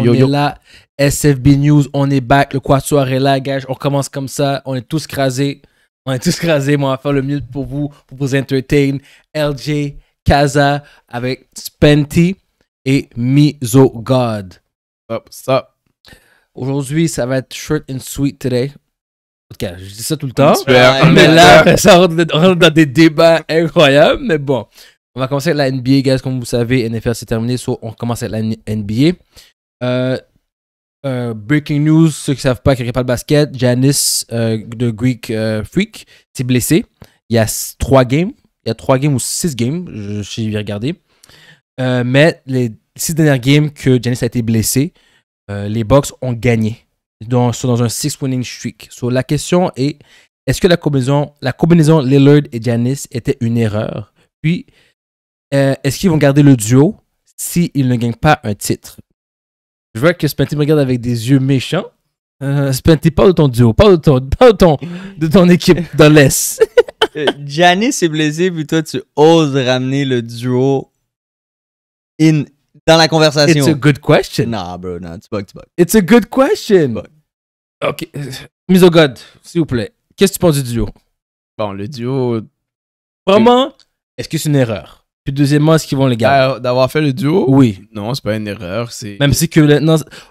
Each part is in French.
on yo, yo. est là. SFB News, on est back. Le Quatuor est là, gage. On commence comme ça. On est tous crasés. On est tous crasés. Moi, on va faire le mieux pour vous, pour vous entertain. LJ, Kaza, avec Spenty et Mizogod. Hop stop. Aujourd'hui, ça va être short and sweet today. En tout cas, je dis ça tout le temps. Mais là, ça rentre dans des débats incroyables. Mais bon, on va commencer avec la NBA, guys. Comme vous savez, NFL, c'est terminé. soit on commence avec la NBA. Euh, euh, breaking news, ceux qui ne savent pas, qu'il n'y a pas le basket, Janis euh, de Greek Freak s'est blessé. Il y a trois games, il y a trois games ou six games, je suis regardé. mais les six dernières games que Janis a été blessé, les box ont gagné. Ils sont dans un six winning streak. So, la question est est-ce que la combinaison, la combinaison Lillard et Janis était une erreur Puis, est-ce qu'ils vont garder le duo s'ils ils ne gagnent pas un titre je vois que Spenty me regarde avec des yeux méchants. Euh, Spenty, parle de ton duo, parle de ton, de ton, de ton équipe de l'Est. Euh, Giannis s'est blessé, puis toi, tu oses ramener le duo in, dans la conversation. It's a good question. Nah, bro, non, nah, tu bug, tu bug. It's a good question. Ok. Euh, Mise s'il vous plaît. Qu'est-ce que tu penses du duo? Bon, le duo. Vraiment, est-ce que c'est une erreur? Puis deuxièmement, est-ce qu'ils vont les gars ben, D'avoir fait le duo Oui. Non, c'est pas une erreur. C'est... Même si que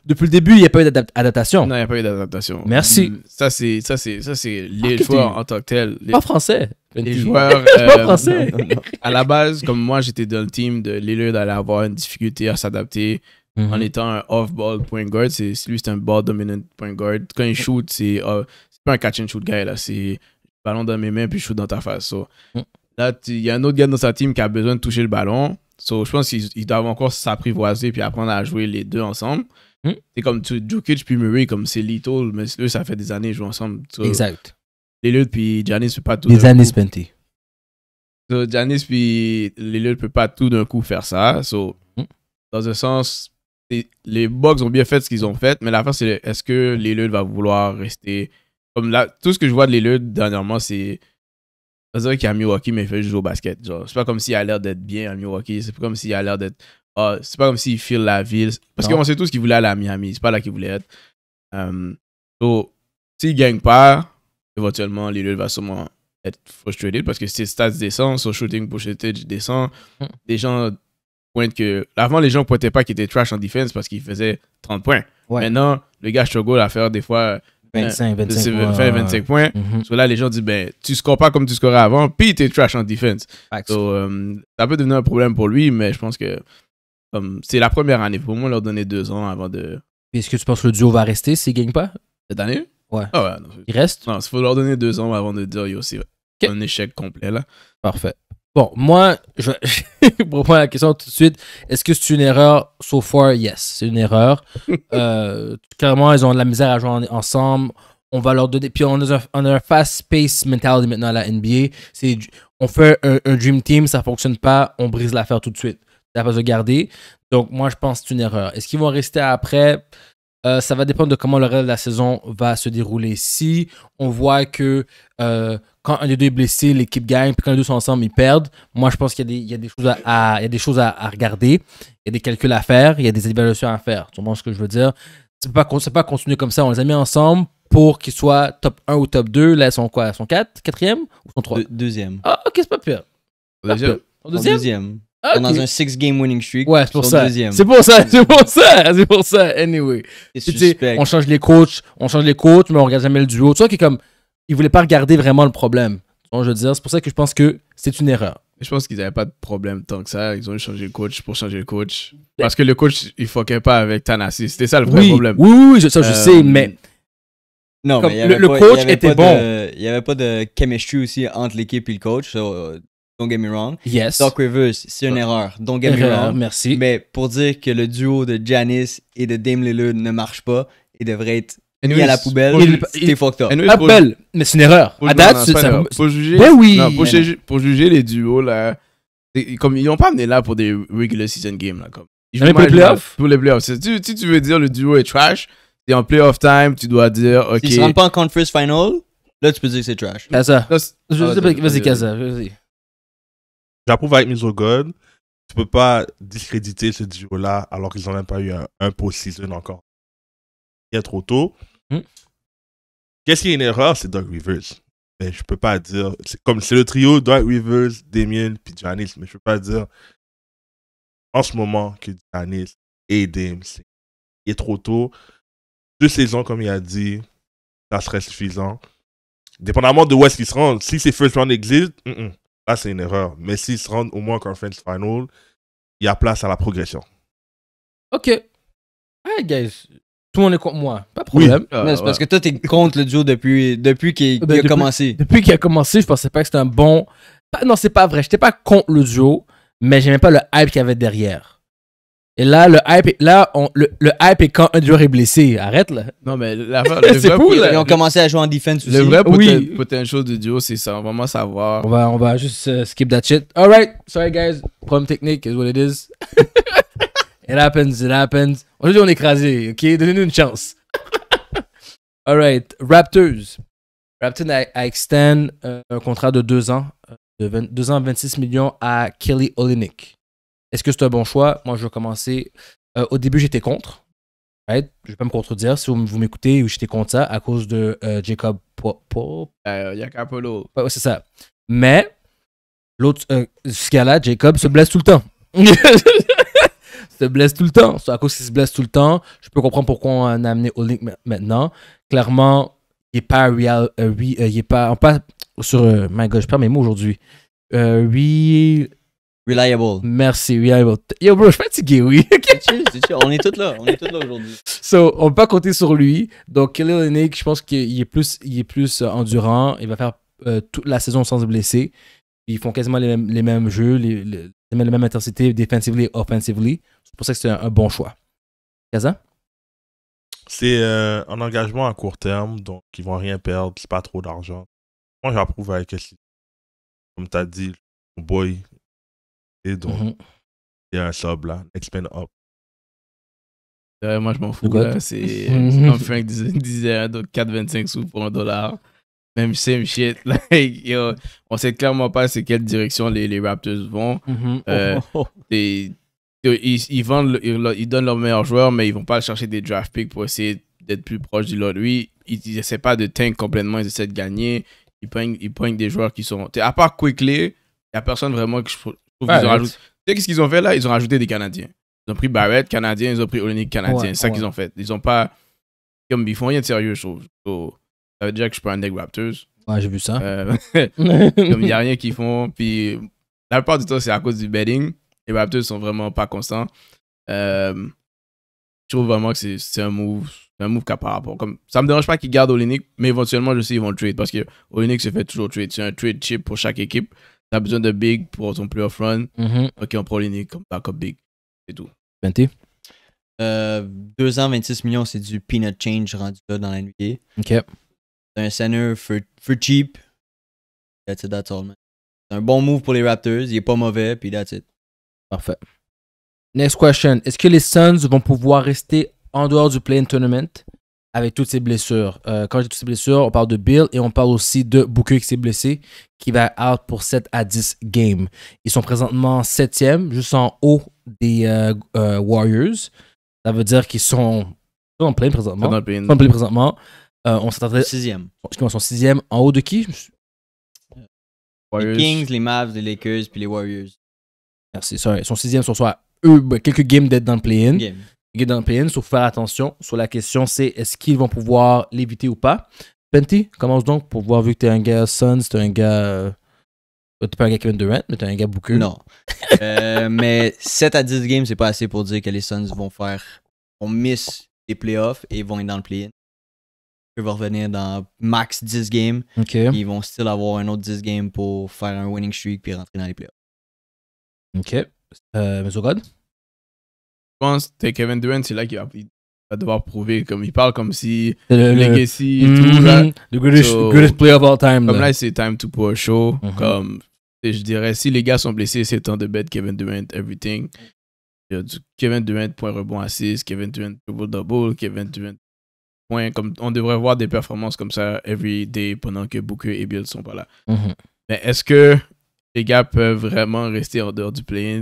depuis le début, il n'y a pas eu d'adaptation. Non, il n'y a pas eu d'adaptation. Merci. Mm, ça, c'est, ça, c'est, ça, c'est les joueurs en tant que tels. Les, Pas français. les joueurs. Pas euh, français. À la base, comme moi, j'étais dans le team de Lillard d'aller avoir une difficulté à s'adapter mhm. en étant un off-ball point guard. C'est, lui, c'est un ball dominant point guard. Quand il shoot, c'est, ah, c'est pas un catch and shoot guy, là. C'est ballon dans mes mains, puis shoot dans ta face. So, mhm. Là, il y a un autre gars dans sa team qui a besoin de toucher le ballon. So, je pense qu'ils doivent encore s'apprivoiser puis apprendre à jouer les deux ensemble. Hmm. C'est comme tu, puis Murray, comme c'est Little, mais eux, ça fait des années qu'ils jouent ensemble. Exact. exact. Lillard puis Giannis peut pas tout. Des années spenty. So, Giannis puis Lillard peut pas tout d'un coup faire ça. So, hmm. dans un sens, les Bucks ont bien fait ce qu'ils ont fait, mais la fin, c'est est-ce que Lillard va vouloir rester. Comme là, tout ce que je vois de Lillard dernièrement, c'est c'est vrai qu'il Milwaukee, mais il fait juste jouer au basket. c'est pas comme s'il a l'air d'être bien à Milwaukee. C'est pas comme s'il a l'air d'être. Oh, c'est pas comme s'il file la ville. Parce qu'on sait tous qu'il voulait aller à Miami. C'est pas là qu'il voulait être. Donc, hum, s'il gagne pas, éventuellement, Lillard va sûrement être frustré parce que ses stats descendent, son shooting percentage descend. des hmm. Les gens pointent que. Avant, les gens pointaient pas qu'il était trash en defense parce qu'il faisait 30 points. Maintenant, le gars struggle à faire des fois 25, 25 points. Mhm. là, les gens disent, ben, tu scores pas comme tu scorais avant, puis es trash en defense. Euh, ça peut devenir un problème pour lui, mais je pense que c'est la première année. Pour moi, leur donner deux ans avant de. Est-ce que tu penses que le duo va rester s'il gagne pas Cette année Ouais. Ah il reste Non, il faut leur donner deux ans avant de dire, yo, c'est un échec complet, là. Parfait. Bon, moi, je, pour moi, la question tout de suite, est-ce que c'est une erreur? So far, yes, c'est une erreur. Euh, clairement, ils ont de la misère à jouer ensemble. On va leur donner. Puis on a un, fast-paced mentality maintenant à la NBA. C'est, on fait un, Dream Team, ça ne fonctionne pas, on brise l'affaire tout de suite. Ça va de garder. Donc, moi, je pense que c'est une erreur. Est-ce qu'ils vont rester après? Euh, ça va dépendre de comment le reste de la saison va se dérouler. Si on voit que euh, quand un des deux est blessé, l'équipe gagne, puis quand les deux sont ensemble, ils perdent, moi je pense qu'il y, a des choses, à, regarder, il y a des calculs à faire, il y a des évaluations à faire. Tu comprends ce que je veux dire? C'est pas, pas continuer comme ça, on les a mis ensemble pour qu'ils soient top 1 ou top 2. Là, ils sont quoi? Ils sont 4, 4e ou sont 3? Deuxième. Ah, ok, c'est pas pire. deuxième. Ah, dans un six game winning streak. Ouais, c'est pour, ça. C'est pour ça, c'est pour ça, c'est pour ça. Anyway, on change les coachs, on change les coachs, mais on regarde jamais le duo. Tu vois qui comme il voulaient pas regarder vraiment le problème. Bon, je veux dire, c'est pour ça que je pense que c'est une erreur. Je pense qu'ils n'avaient pas de problème tant que ça. Ils ont changé le coach pour changer le coach. Parce que le coach, il fuckait pas avec Tanasi. C'était ça le vrai problème. Oui, oui, ça je euh, sais, mais. Non, mais le, coach était bon. Il n'y avait pas de chemistry aussi entre l'équipe et le coach. Don't get me wrong. Yes. Doc Rivers, c'est une euh, erreur. Don't get me wrong. Merci. Mais pour dire que le duo de Janice et de Dame Lillard ne marche pas il devrait être mis à la poubelle, c'était fucked up. Ah, poubelle. mais c'est une erreur. À date, Pour juger. pour, juger, les duos, là. Comme, ils n'ont pas amené là pour des regular season games, là. Comme. pour les playoffs? Pour les playoffs. Si tu, veux dire le duo est trash, c'est en playoff time, tu dois dire, ok. tu ne sont pas en conference final, là, tu peux dire que c'est trash. ça. Ah, vas-y, Casa, vas-y. J'approuve avec Misogon. Tu peux pas discréditer ce duo-là alors qu'ils n'ont même pas eu un, post-season encore. Il est trop tôt. Hmm. Qu'est-ce qui est une erreur C'est Doug Rivers. Mais je peux pas dire. Comme c'est le trio Doug Rivers, Damien puis Janice, mais je peux pas dire en ce moment que Janice et Dame, il est trop tôt. Deux saisons, comme il a dit, ça serait suffisant dépendamment de où est-ce qu'ils seront, si ces first round existent, Là, ah, c'est une erreur. Mais s'ils se rendent au moins en conference final, il y a place à la progression. Ok. Hey, guys. Tout le monde est contre moi. Pas de problème. Oui. Ah, parce que toi, t'es contre le duo depuis, depuis qu'il ben, a commencé. Depuis qu'il a commencé, je pensais pas que c'était un bon. Non, c'est pas vrai. J'étais pas contre le duo, mais j'aimais pas le hype qu'il y avait derrière. Et là, le hype, est, là, le, le, hype est quand un joueur est blessé. Arrête, là. Non, mais la, c'est cool, Ils ont commencé à jouer en defense aussi. Le vrai oui. chose du duo, c'est ça. On va vraiment savoir. On va, on va juste euh, skip that shit. All right. Sorry, guys. Problème technique is what it is. it happens, it happens. Aujourd'hui, on est écrasé, OK? Donnez-nous une chance. All right. Raptors. Raptors a, extend euh, un contrat de deux ans. Euh, de 20, deux ans, 26 millions à Kelly Olynyk. Est-ce que c'est un bon choix? Moi, je vais commencer. Euh, au début, j'étais contre. Je ne vais pas me contredire. Si vous m'écoutez, j'étais contre ça à cause de Jacob. euh, Jacob qu'un peu Ouais, c'est ça. Mais, l'autre, euh, ce là Jacob, se blesse tout le temps. se blesse tout le temps. À cause qu'il se blesse tout le temps, je peux comprendre pourquoi on a amené Olink maintenant. Clairement, il n'est pas real, euh, oui, il est pas, sur, my God, je perds mes mots aujourd'hui. oui, Reliable. Merci, reliable. Yo, bro, je suis fatigué, oui. On est tous là. On est tous là aujourd'hui. So, on peut pas compter sur lui. Donc, Kelly je pense qu'il est plus, il est plus euh, endurant. Il va faire euh, toute la saison sans se blesser. Ils font quasiment les mêmes, les jeux, les, mêmes intensités, défensivement et offensively. C'est pour ça que c'est un, bon choix. Kaza? C'est euh, un engagement à court terme, donc ils vont rien perdre, c'est pas trop d'argent. Moi, j'approuve avec Kelly. Comme tu as dit, boy, et donc, mhm. il y a un sub là, expand up. ouais moi, je m'en fous. C'est comme Frank disait, 4,25 hein, sous pour un dollar. Même same shit. Like, yo, on sait clairement pas c'est quelle direction les, Raptors vont. Mhm. Euh, ils, ils, vendent, ils, donnent leurs meilleurs joueurs, mais ils vont pas chercher des draft picks pour essayer d'être plus proche du lottery. Ils essaient pas de tank complètement, ils essaient de gagner. Ils poignent ils des joueurs qui sont. À part Quickly, il n'y a personne vraiment que je, tu sais qu'est-ce qu'ils ont fait là Ils ont rajouté des Canadiens. Ils ont pris Barrett, Canadien, ils ont pris Olenek, Canadien. c'est ça qu'ils ont fait. Ils ont pas. Comme ils font rien de sérieux, je trouve. ça veut dire que je prends un deck Raptors. Ouais, j'ai vu ça. Euh, comme il n'y a rien qu'ils font. Puis la plupart du temps, c'est à cause du betting. Les Raptors sont vraiment pas constants. Euh, je trouve vraiment que c'est un move un move qu'à par rapport. Comme, ça me dérange pas qu'ils gardent Olenek, mais éventuellement, je sais qu'ils vont le trade parce que Olenek se fait toujours trade. C'est un trade chip pour chaque équipe. T'as mm. besoin de big pour ton playoff run. Mm-hmm. Ok, on prend l'unique comme backup big. C'est tout. 20 euh, 2 ans, 26 millions, c'est du peanut change rendu là dans la nuit. Ok. C'est un center for, for cheap. That's it, that's all, man. C'est un bon move pour les Raptors. Il est pas mauvais, puis that's it. Parfait. Next question. Est-ce que les Suns vont pouvoir rester en dehors du play-in tournament? avec toutes ses blessures. Euh, quand j'ai toutes ses blessures, on parle de Bill et on parle aussi de Booker qui s'est blessé, qui va out pour 7 à 10 games. Ils sont présentement 7e, juste en haut des euh, euh, Warriors. Ça veut dire qu'ils sont, en plein présentement. en plein présentement. on s'attendait. 6e. Ils sont 6e. En haut de qui Les Kings, les Mavs, les Lakers, puis les Warriors. Merci, sorry. Ils sont 6e, ils sont soit eux, ben, quelques games d'être dans le play-in play-in, il faire attention sur la question, c'est est-ce qu'ils vont pouvoir l'éviter ou pas. Penty, commence donc pour voir, vu que t'es un gars Suns, t'es un gars... Euh, t'es pas un gars Kevin Durant, mais t'es un gars Booker. Non. Euh, mais 7 à 10 games, c'est pas assez pour dire que les Suns vont faire... On miss les playoffs et vont être dans le play-in. Ils vont revenir dans max 10 games. Okay. Ils vont still avoir un autre 10 games pour faire un winning streak puis rentrer dans les playoffs. OK. Euh, je pense que Kevin Durant, c'est là qu'il va, devoir prouver. Comme il parle comme si le, Legacy le, et mhm. tout. greatest, player of all time. Comme là, c'est time to pour show. Mhm. Comme je dirais, si les gars sont blessés, c'est temps de bet Kevin Durant, everything. du Kevin Durant, point rebond assist Kevin Durant, double double, Kevin Durant, point. Comme, on devrait voir des performances comme ça every day pendant que Booker et Bill sont pas là. Mhm. Mais est-ce que les gars peuvent vraiment rester en dehors du play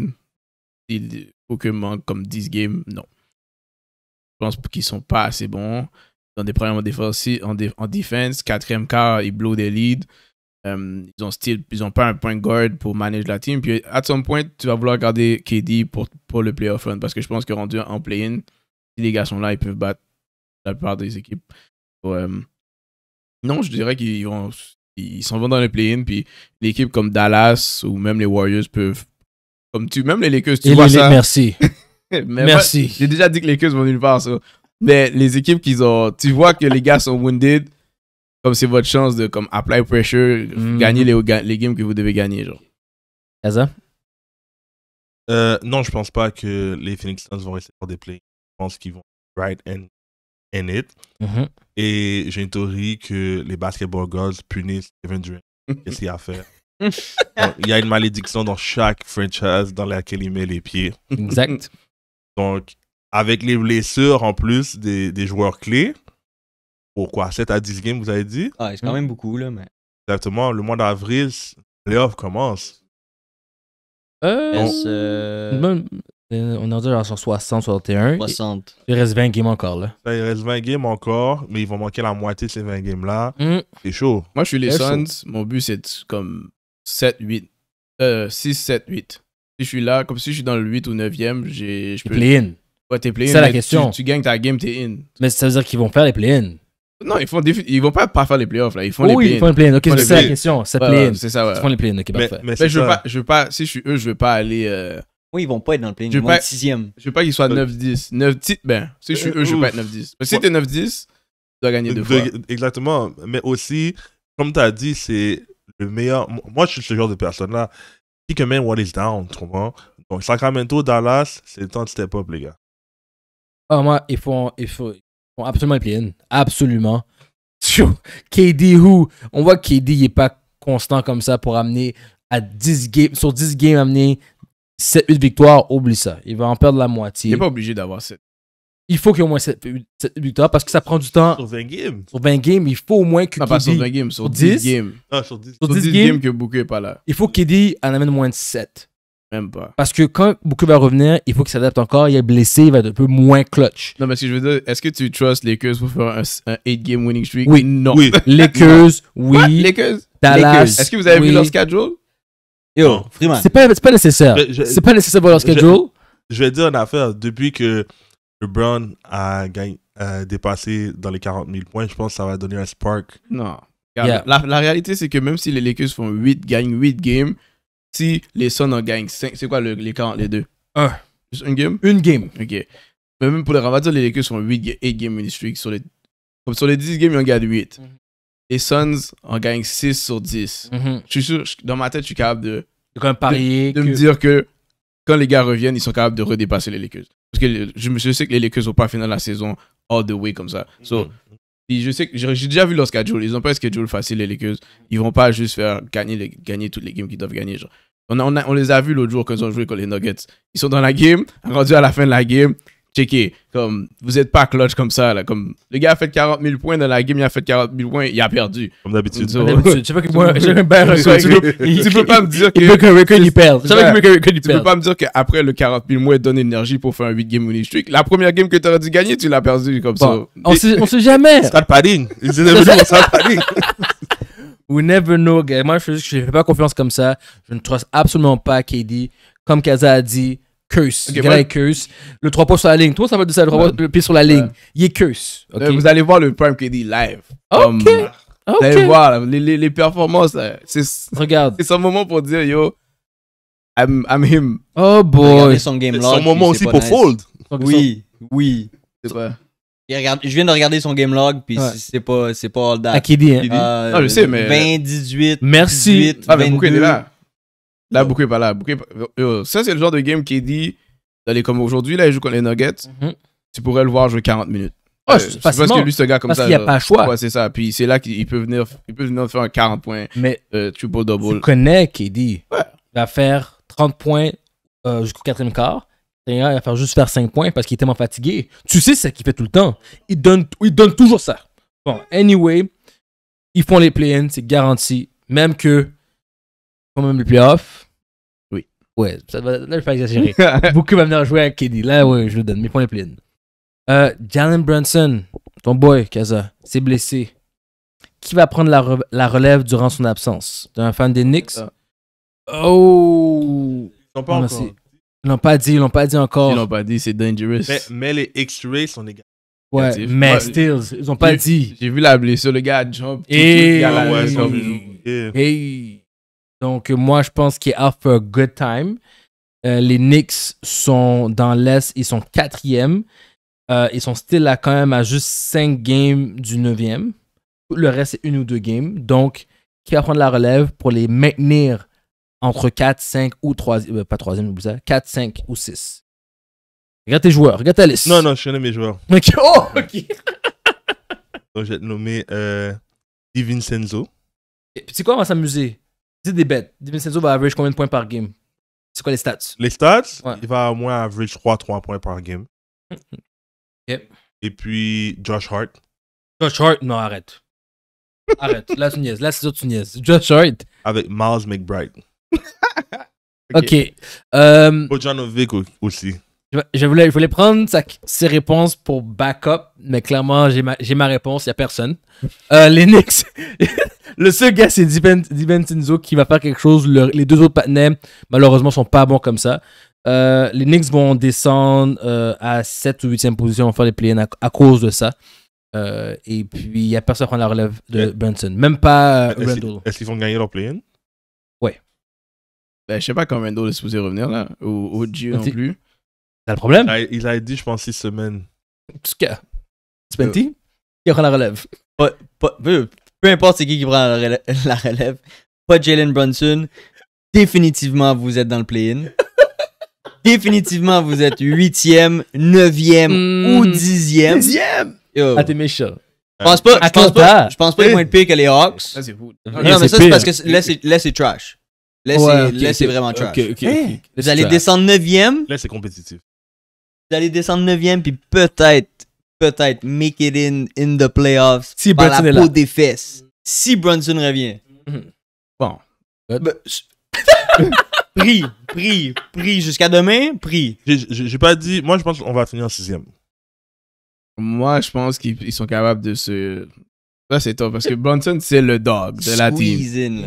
Pokémon comme 10 games, non. Je pense qu'ils sont pas assez bons. Ils ont des problèmes en, défense, en, en Quatrième quart, ils bloquent des leads. Euh, ils ont style, ils ont pas un point guard pour manager la team. Puis, à ce point, tu vas vouloir garder KD pour, pour le playoff run parce que je pense que rendu en play-in, si les gars sont là, ils peuvent battre la plupart des équipes. Euh, non, je dirais qu'ils vont, ils s'en vont dans le play-in. Puis, l'équipe comme Dallas ou même les Warriors peuvent comme tu, même les Lakers, tu vois ça. Merci. merci. J'ai déjà dit que les Lakers vont nulle part, Mais les équipes qu'ils ont, tu vois que les gars sont wounded, comme c'est votre chance de comme apply pressure, mhm. gagner les, les games que vous devez gagner, genre. Euh, non, je pense pas que les Phoenix Suns vont rester pour des plays. Je pense qu'ils vont right and, in it. Mhm. Et j'ai une théorie que les basketball gods punissent Kevin Durant. Qu'est-ce qu'il a à faire? Il y a une malédiction dans chaque franchise dans laquelle il met les pieds. Exact. Donc, avec les blessures en plus des, des joueurs clés, pourquoi 7 à 10 games, vous avez dit Ah, c'est quand hmm. même beaucoup, là. Mais... Exactement. Le mois d'avril, les commence. Euh, on... Euh, ben, euh... on est déjà sur 60, 61. 60. Il reste 20 games encore, là. Ben, il reste 20 games encore, mais ils vont manquer la moitié de ces 20 games-là. Hmm. C'est chaud. Moi, je suis les Suns. Mon but, c'est comme 7, 8. Euh, 6, 7, 8. Si je suis là, comme si je suis dans le 8 ou 9e, j'ai, je peux. Play in. Ouais, t'es play in. C'est la question. Tu, tu, gagnes ta game, t'es in. Mais ça veut dire qu'ils vont faire les play-in. Non, ils font ils vont pas, pas faire les playoffs là, ils font oui, les play-in. ils font les play-in. OK, c'est ça la question, c'est play-in. c'est ça ouais. Ils font les play-in, OK, parfait. Mais, je veux pas je veux pas si je suis eux, je veux pas aller euh... Oui, ils vont pas être dans le play-in, ils veux pas... être 6e. Je veux pas qu'ils soient 9 10. 9 10 ben, si je suis euh, eux, je veux pas être 9 10. Si es 9 10, tu dois gagner deux fois. Exactement, mais aussi comme tu as dit, c'est le meilleur. Moi, je suis ce genre de personne-là. Qui que même what is down, tu comprends? Donc, Sacramento, Dallas, c'est le temps de step up, les gars. Ah, moi, ils font, absolument Absolument. KD, who? On voit que KD, il n'est pas constant comme ça pour amener à 10 games. Sur 10 games, amener 7-8 victoires, oublie ça. Il va en perdre la moitié. Il n'est pas obligé d'avoir 7 il faut qu'il y ait au moins 7, 7 parce que ça prend du temps. Sur 20 games. Sur 20 games, il faut au moins que. Non, ah, pas sur 20 games, sur 10, games. Ah, sur 10, games, que Boukou n'est pas là. Il faut qu'Eddie en amène moins de 7. Même pas. Parce que quand Boukou va revenir, il faut qu'il s'adapte encore. Il est blessé, il va être un peu moins clutch. Non, mais ce que je veux dire, est-ce que tu trust les Lakers pour faire un, 8-game winning streak Oui. Non. Oui. Lakers, oui. What? Lakers Dallas. Est-ce que vous avez vu leur schedule Yo, Freeman. C'est pas, pas nécessaire. C'est pas nécessaire pour leur schedule. Je, je vais dire une affaire. Depuis que LeBron a, a dépassé dans les 40 000 points, je pense que ça va donner un spark. Non. La, la, réalité, c'est que même si les Lakers font 8, gagnent 8 games, si les Suns en gagnent 5, c'est quoi les 40, les Un. Juste une game Une game. Ok. Mais même pour les Ravagers, les Lakers font 8, games in streak. Sur les, comme sur les 10 games, ils en gagnent 8. Et Les Suns en gagnent 6 sur 10. Mm-hmm. Je suis dans ma tête, je suis capable de. me dire que quand les gars reviennent, ils sont capables de redépasser les Lakers. Parce que je, je sais que les Lakers vont pas fini la saison all the way comme ça. Mhm. je sais que j'ai déjà vu leur schedule. Ils n'ont pas un schedule facile, les Lakers. Ils vont pas juste faire gagner, gagner toutes les games qu'ils doivent gagner. On, on, on, les a vus l'autre jour quand ils ont joué contre les Nuggets. Ils sont dans la game, rendus à la fin de la game checker, comme, vous êtes pas clutch comme ça, là. Comme, le gars a fait 40 000 points dans la game, il a fait 40 000 points, il a perdu. Comme d'habitude. So, tu sais pas que moi, j'ai un bel record. Tu peux pas me dire que. Il peut perd. Tu peux pas me dire qu'après le 40 000 mois, donne l'énergie pour faire un 8 game winning streak. La première game que t'aurais dû gagner, tu l'as perdu, comme ça. On sait, on sait jamais. Start padding. Ils disent, start padding. We never know, gars. Moi, je ne fais pas confiance comme ça. Je ne trust absolument pas KD. Comme Kaza a dit, curse. Okay, ouais. curse. Le 3 points sur la ligne. Toi, ça va dire le 3 points, sur la ligne. Il est curse. Euh, vous allez voir le Prime KD live. OK. Vous allez voir les, les, performances. Euh, c'est son moment pour dire, yo, I'm, I'm him. Oh boy. Son, game log, son moment aussi pour fold. Oui, oui. C'est pas... regarde, je viens de regarder son game log, puis c'est pas, pas all that. À KD, ah, hein. je euh, sais, mais. 20, 18, Merci. 18, ah, mais 22. Pourquoi il est là? Là, beaucoup est pas là. ça, c'est le genre de game qui dit. d'aller comme aujourd'hui, là, il joue contre les Nuggets. Mhm. Tu pourrais le voir jouer 40 minutes. parce euh, que lui, ce gars comme ça. il qu'il n'y a pas choix. c'est ça. Puis c'est là qu'il peut venir, faire un 40 points. Mais euh, triple double. Tu connais KD. Ouais. Il va faire 30 points euh, jusqu'au quatrième quart. il va faire juste faire 5 points parce qu'il est tellement fatigué. Tu sais, ce qu'il fait tout le temps. Il donne, il donne toujours ça. Bon, anyway, ils font les play-ins, c'est garanti. Même que quand même les playoffs. Oui. Ouais, ça va, je vais pas exagérer. Beaucoup va venir jouer à KD. Là, ouais, je le donne. Mes points pleins. Jalen Brunson, ton boy, Kaza, c'est blessé. Qui va prendre la, relève durant son absence T'es un fan des Knicks Oh Ils l'ont pas encore. Ils l'ont pas dit, ils l'ont pas dit encore. Ils l'ont pas dit, c'est dangerous. Mais, les X-Rays sont des gars. Ouais, mais ils ont pas dit. J'ai vu la blessure, le gars jump. Et... Hey. Donc, moi, je pense qu'il est off for a good time. Euh, les Knicks sont dans l'Est, ils sont quatrième. Euh, ils sont still là quand même à juste 5 games du 9e. Le reste, c'est une ou deux games. Donc, qui va prendre la relève pour les maintenir entre 4, 5 ou 3 euh, Pas 3 ça. 4, 5 ou 6. Regarde tes joueurs, regarde ta liste. Non, non, je connais mes joueurs. Ok, oh, ok. Donc, je vais te nommer euh, Di Vincenzo. Et, tu sais quoi, on va s'amuser. Dis des bêtes. DiVincenzo va average combien de points par game C'est quoi les stats Les stats Il va au moins average 3-3 points par game. Et puis Josh Hart. Josh Hart, non, arrête. Arrête, là tu la là c'est Josh Hart. Avec Miles McBride. ok. Euh, okay. aussi. Je voulais, je voulais prendre ses réponses pour backup, mais clairement, j'ai ma, réponse, il n'y a personne. Euh, les Knicks, le seul gars, c'est Dibentinzo qui va faire quelque chose. les deux autres partenaires, malheureusement, sont pas bons comme ça. Euh, les Knicks vont descendre euh, à 7 ou 8e position, vont faire les play à, cause de ça. et puis, il n'y a personne qui prendre la relève de Brunson, même pas Randall. Est-ce qu'ils vont gagner leur play-in? Ouais. je ben, je sais pas quand Randall est supposé revenir là, ou OG non plus. C'est le problème. Il a, dit, je pense, six semaines. En tout cas, euh. qui prend la relève? peu, importe c'est qui qui prend la relève, Pas Jalen Brunson. Définitivement, vous êtes dans le play-in. Définitivement, vous êtes huitième, neuvième hmm. ou dixième. Dixième! Yo. Ah, t'es méchant. Je pense pas, je pense pas, je pense pas moins que les Hawks. Non, mais ça, c'est ah, parce que là, c'est, trash. Là, c'est, vraiment trash. vous allez descendre neuvième. Là, c'est compétitif d'aller descendre 9 e puis peut-être, peut-être make it in, in the playoffs si par la peau des fesses. Mm. Si Brunson revient. Mm-hmm. Bon. Ben, prie, prie, prie jusqu'à demain, prie. J'ai pas dit. Moi, je pense qu'on va finir en 6 sixième. Moi, je pense qu'ils sont capables de se Là, c'est top parce que Brunson, c'est le dog de la team.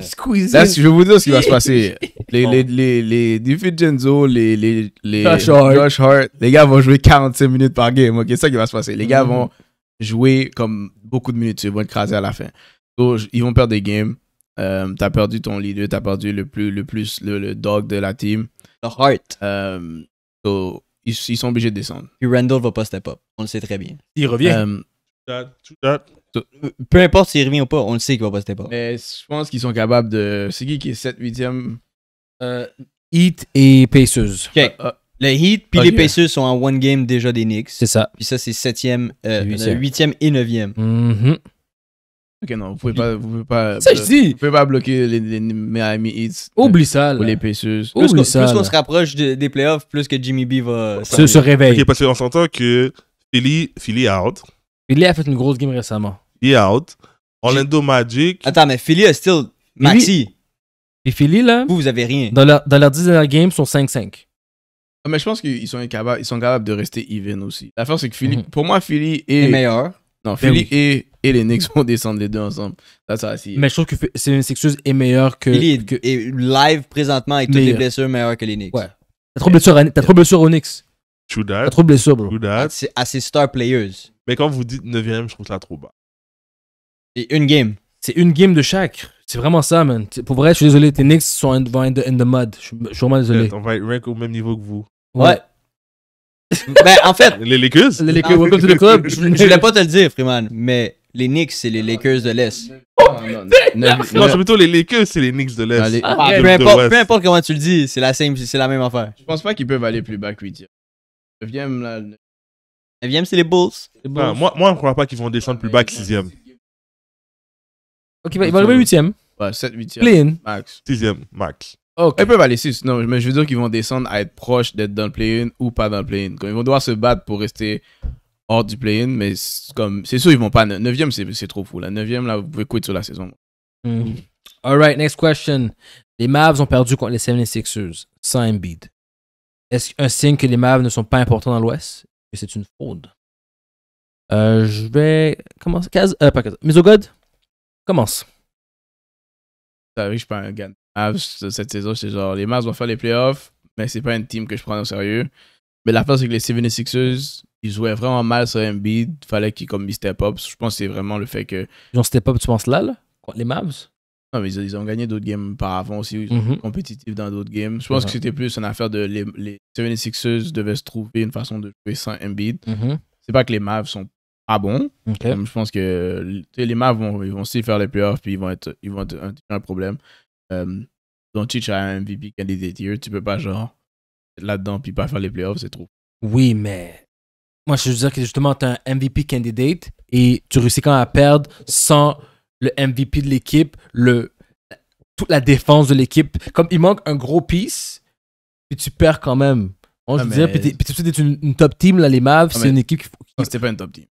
je vais vous dire ce qui va se passer. Les, les, les, les, Genzo, les, les, les Josh Hart. les gars vont jouer 45 minutes par game. Ok, c'est ça qui va se passer. Les gars mm-hmm. vont jouer comme beaucoup de minutes. Ils vont écraser à la fin. Donc, ils vont perdre des games. Euh, t'as perdu ton leader, t'as perdu le plus, le plus, le, dog de la team. Le Hart. Euh, ils, ils, sont obligés de descendre. Puis Randall va pas step up. On le sait très bien. Il revient. Euh, peu importe s'il revient ou pas, on le sait qu'il va pas se Mais je pense qu'ils sont capables de. C'est qui qui est 7 8 e Heat et Pacers. OK. Uh, le Heat puis les Pacers sont en one game déjà des Knicks. C'est ça. Puis ça, c'est 7e, 8e. Euh, euh, et 9e. Mm-hmm. Ok, non, vous pouvez pas. Vous pouvez pas ça, euh, Vous pouvez pas bloquer les, Miami Heat. Oublie ça, Ou les Pacers. plus on se rapproche des playoffs, plus que Jimmy B va. Se, se Ok, parce qu'on s'entend que Philly, Philly out. Philly a fait une grosse game récemment il est out. Orlando Magic. Attends, mais Philly a still Maxi. Et Philly, là, Vous, vous avez rien. dans leur, dans leurs 10 games, ils sont 5-5. Ah, mais je pense qu'ils sont capables, sont capables de rester even aussi. La L'affaire, c'est que Philly, mhm. pour moi, Philly est Les meilleurs. Non, ben Philly et, et les Knicks vont descendre les deux ensemble. Ça, ça, Mais je trouve que c'est Sexuse est meilleur que. Philly est, que- live présentement avec toutes les blessures meilleures que les Knicks. Ouais. T'as trop blessure, blessures trop blessure au Knicks. True T'as trop blessure, bro. True C'est assez star players. Mais quand vous dites 9ème, je trouve ça trop bas une game. C'est une game de chaque. C'est vraiment ça, man. Pour vrai, je suis désolé, tes Knicks sont in, the, mud. Je suis vraiment désolé. On va être rank au même niveau que vous. Ouais. ben, en fait. Les Lakers Les Lakers, welcome to the club. Je, voulais pas te le dire, Freeman, mais les Knicks, c'est les Lakers de l'Est. Oh, non, non, non, c'est plutôt les Lakers, c'est les Knicks de l'Est. Ah, ah, peu, importe, comment tu le dis, c'est la, c'est la même affaire. Je pense pas qu'ils peuvent aller plus bas que 8 9e, là. 9e, c'est les Bulls. Ah, moi, je ne croit pas qu'ils vont descendre plus bas que 6e. Ok, bah, il va arriver 8e. Ouais, 7, 8 Play-in. Max. 10 e max. Ok. Ils peuvent aller 6. Non, mais je veux dire qu'ils vont descendre à être proches d'être dans le play-in ou pas dans le play-in. ils vont devoir se battre pour rester hors du play-in, mais c'est sûr, ils vont pas. 9e, c'est, c'est trop fou. La 9e, là, vous pouvez quitter sur la saison. Alright, mm-hmm. All right, next question. Les Mavs ont perdu contre les 76ers sans Embiid. Est-ce un signe que les Mavs ne sont pas importants dans l'Ouest que c'est une fraude? Euh, je vais commencer. ça euh, pas Misogod? commence. Ça arrive, je pas un gagne. Ah, cette saison, c'est genre, les Mavs vont faire les playoffs, mais c'est pas une team que je prends au sérieux. Mais la force c'est que les 76ers, ils jouaient vraiment mal sur Embiid. Fallait qu'ils comme step up. Je pense que c'est vraiment le fait que. Ils ont step up, tu penses là, Les Mavs Non, mais ils, ont gagné d'autres games par avant aussi. Ils sont mhm. compétitifs dans d'autres games. Je pense que c'était plus une affaire de. Les, les 76ers devaient se trouver une façon de jouer sans Embiid. Mhm. C'est pas que les Mavs sont ah bon euh, Je pense que les Mavs vont, ils vont aussi faire les playoffs, puis ils vont être, ils vont un, problème. Euh, Donc tu a un MVP candidate hier, tu peux pas genre être là-dedans puis pas faire les playoffs, c'est trop. Oui, mais moi je veux dire que justement tu as un MVP candidate et tu réussis quand même à perdre sans le MVP de l'équipe, le toute la défense de l'équipe. Comme il manque un gros piece, puis tu perds quand même. je ah, veux dire, puis, tu es une, une, top team, là, les Mavs, ah, c'est une équipe qui. C'était pas une top team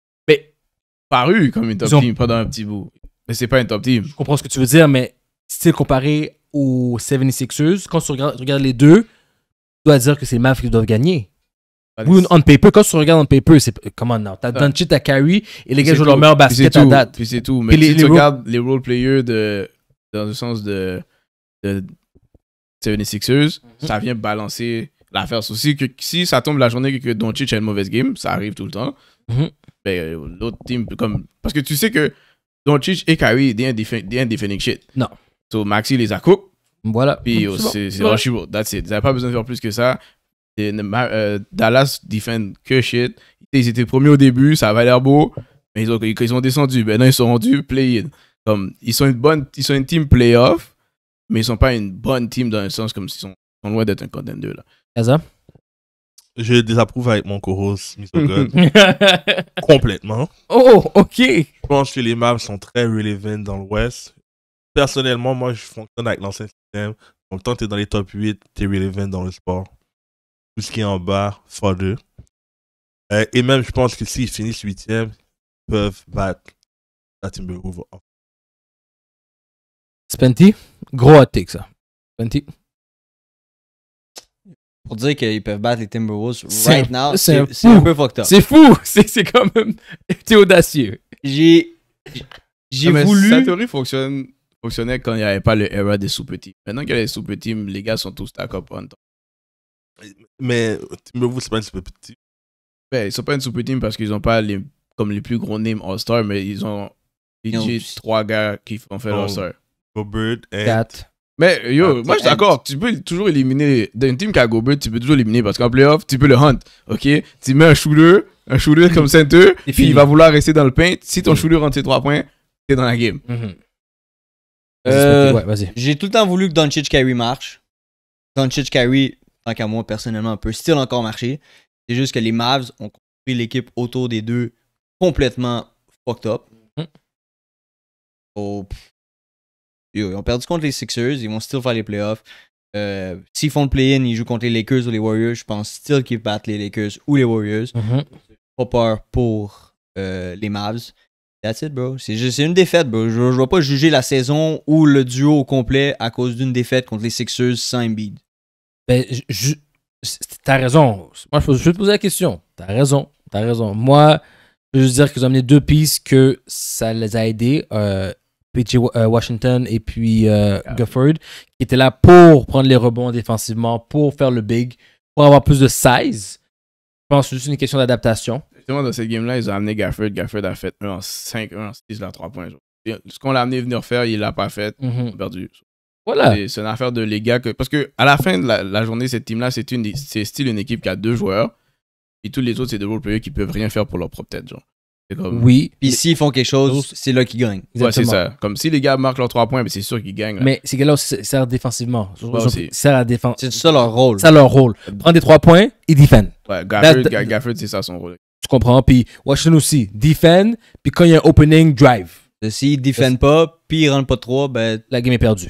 paru comme une top team team pendant un petit bout. Mais c'est pas une top team. Je comprends ce que tu veux dire, mais si style comparé aux 76ers, quand tu regardes, les deux, tu dois dire que c'est les Mavs qui doivent gagner. Oui, on paper, quand tu regardes on paper, c'est comment non? T'as Doncic, t'as Carry et les gars jouent leur meilleur basket à date. Puis c'est tout. Mais si tu regardes les role de, dans le sens de, 76ers, mhm. ça vient balancer l'affaire. Aussi, que, si ça tombe la journée que Doncic a une mauvaise game, ça arrive tout le temps. Mhm. Ben, euh, l'autre team, comme. Parce que tu sais que Doncic et Curry they ain't, defi shit. Non. So Maxi les a cook. Voilà. Puis mm, oh, c'est bon. That's it. Ils n'avaient pas besoin de faire plus que ça. Euh, Dallas défend que shit. Ils étaient premiers au début, ça avait l'air beau. Mais ils ont, ils ont descendu. Maintenant, ils sont rendus play-in. Comme, ils sont une bonne, ils sont une team playoff, mais ils sont pas une bonne team dans le sens comme s'ils sont, loin d'être un contender, là. ça? Je désapprouve avec mon co-host, Complètement. Oh, oh, ok. Je pense que les maps sont très relevant dans l'Ouest. Personnellement, moi, je fonctionne avec l'ancien système. Donc, tant que t'es dans les top 8, t'es relevant dans le sport. Tout ce qui est en bas, fois 2. Euh, et même, je pense que s'ils finissent 8e, ils peuvent battre la Timberwolves. Spenty, gros hot take ça. Spenty pour dire qu'ils peuvent battre les Timberwolves right now, c'est un peu fucked up. C'est fou! C'est quand T'es audacieux. J'ai. J'ai voulu. Sa théorie fonctionnait quand il n'y avait pas le des sous-petits. Maintenant qu'il y a les sous-petits, les gars sont tous stack up temps. Mais Timberwolves, c'est pas une sous petite Ben, ils sont pas une sous petite parce qu'ils n'ont pas les, comme les plus gros names All-Star, mais ils ont. Ils trois gars qui ont fait oh. all star Robert, et. Mais yo, ah, moi je suis d'accord, tu peux toujours éliminer. Dans team qui a Gobert, tu peux toujours éliminer parce qu'en playoff, tu peux le hunt. Ok Tu mets un shooter, un shooter comme et puis il va vouloir rester dans le paint. Si ton mm-hmm. shooter rentre ses 3 points, t'es dans la game. Mm-hmm. Euh, vas-y. J'ai tout le temps voulu que Doncic Carry marche. Doncic Carry, tant qu'à moi personnellement, peut still encore marcher. C'est juste que les Mavs ont construit l'équipe autour des deux complètement fucked up. Mm. Oh, ils ont perdu contre les Sixers, ils vont still faire les playoffs. Euh, s'ils font le play-in, ils jouent contre les Lakers ou les Warriors. Je pense still qu'ils battent les Lakers ou les Warriors. Mm-hmm. Pas peur pour euh, les Mavs. That's it, bro. C'est une défaite, bro. Je, ne vais pas juger la saison ou le duo au complet à cause d'une défaite contre les Sixers sans Embiid. Ben, t'as raison. Moi, je, vais te poser la question. T'as raison. T'as raison. Moi, je veux juste dire qu'ils ont amené deux pistes que ça les a aidés. Euh, euh, Washington et puis euh, Gafford Gufford, qui étaient là pour prendre les rebonds défensivement, pour faire le big, pour avoir plus de size. Je pense que c'est juste une question d'adaptation. Justement, dans cette game-là, ils ont amené Gafford. Gafford a fait 1 en 5, 1 en 6, là, 3 points. Ce qu'on l'a amené venir faire, il l'a pas fait. Mm-hmm. a perdu. Voilà. C'est une affaire de les gars. parce que à la fin de la, journée, cette team-là, c'est style une équipe qui a deux joueurs. Et tous les autres, c'est des role qui peuvent rien faire pour leur propre tête. Genre. Comme... Oui. Puis s'ils font quelque chose, c'est là qu'ils gagnent. c'est Comme si les gars marquent leurs trois points, mais c'est sûr qu'ils gagnent. Mais ces gars-là servent défensivement. la défense. C'est ça leur rôle. C'est leur rôle. Prendre des trois points et defend. Ouais, Gafford, c'est ça son rôle. Tu comprends? Puis Washington aussi. défend puis quand il y a un opening, drive. S'ils ne défendent pas, puis ils ne rentrent pas trois, ben... la game est perdue.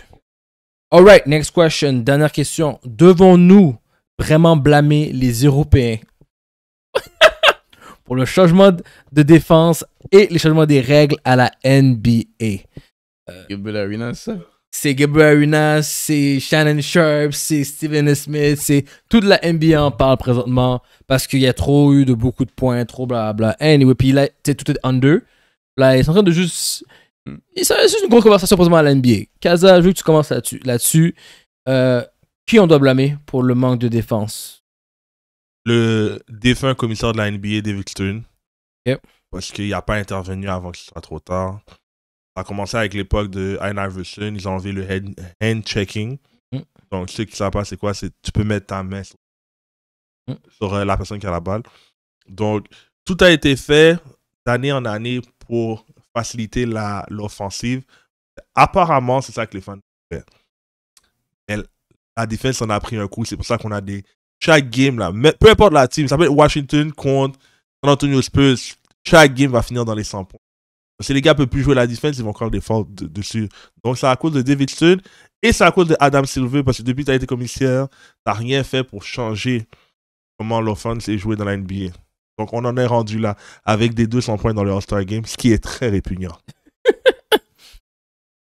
Alright, next question. Dernière question. Devons-nous vraiment blâmer les Européens? pour le changement de défense et les changements des règles à la NBA. Euh, c'est Gabriel Arenas, c'est Shannon Sharp, c'est Steven Smith, c'est toute la NBA en parle présentement parce qu'il y a trop eu de beaucoup de points, trop blablabla. Anyway, puis là, tout est under. Là, ils sont en train de juste. Hmm. C'est juste une grosse conversation présentement à la NBA. Kaza, je veux que tu commences là-dessus. Là euh, qui on doit blâmer pour le manque de défense le défunt commissaire de la NBA, David Stern. Parce qu'il n'a pas intervenu avant que ce soit trop tard. Ça a commencé avec l'époque de Iverson. Ils ont enlevé le hand-checking. Mm. Donc, ce qui ne savent pas c'est quoi, c'est tu peux mettre ta main sur, mm. euh, la personne qui a la balle. Donc, tout a été fait d'année en année pour faciliter l'offensive. Apparemment, c'est ça que les fans font. Mais la défense en a pris un coup. C'est pour ça qu'on a des chaque game, là, peu importe la team, ça peut être Washington contre San Antonio Spurs, chaque game va finir dans les 100 points. Si les gars ne peuvent plus jouer la défense, ils vont encore défendre dessus. Donc, c'est à cause de David et c'est à cause de Adam Silver parce que depuis que tu as été commissaire, tu n'as rien fait pour changer comment l'offense est jouée dans la NBA. Donc, on en est rendu là avec des 200 points dans le All-Star Game, ce qui est très répugnant.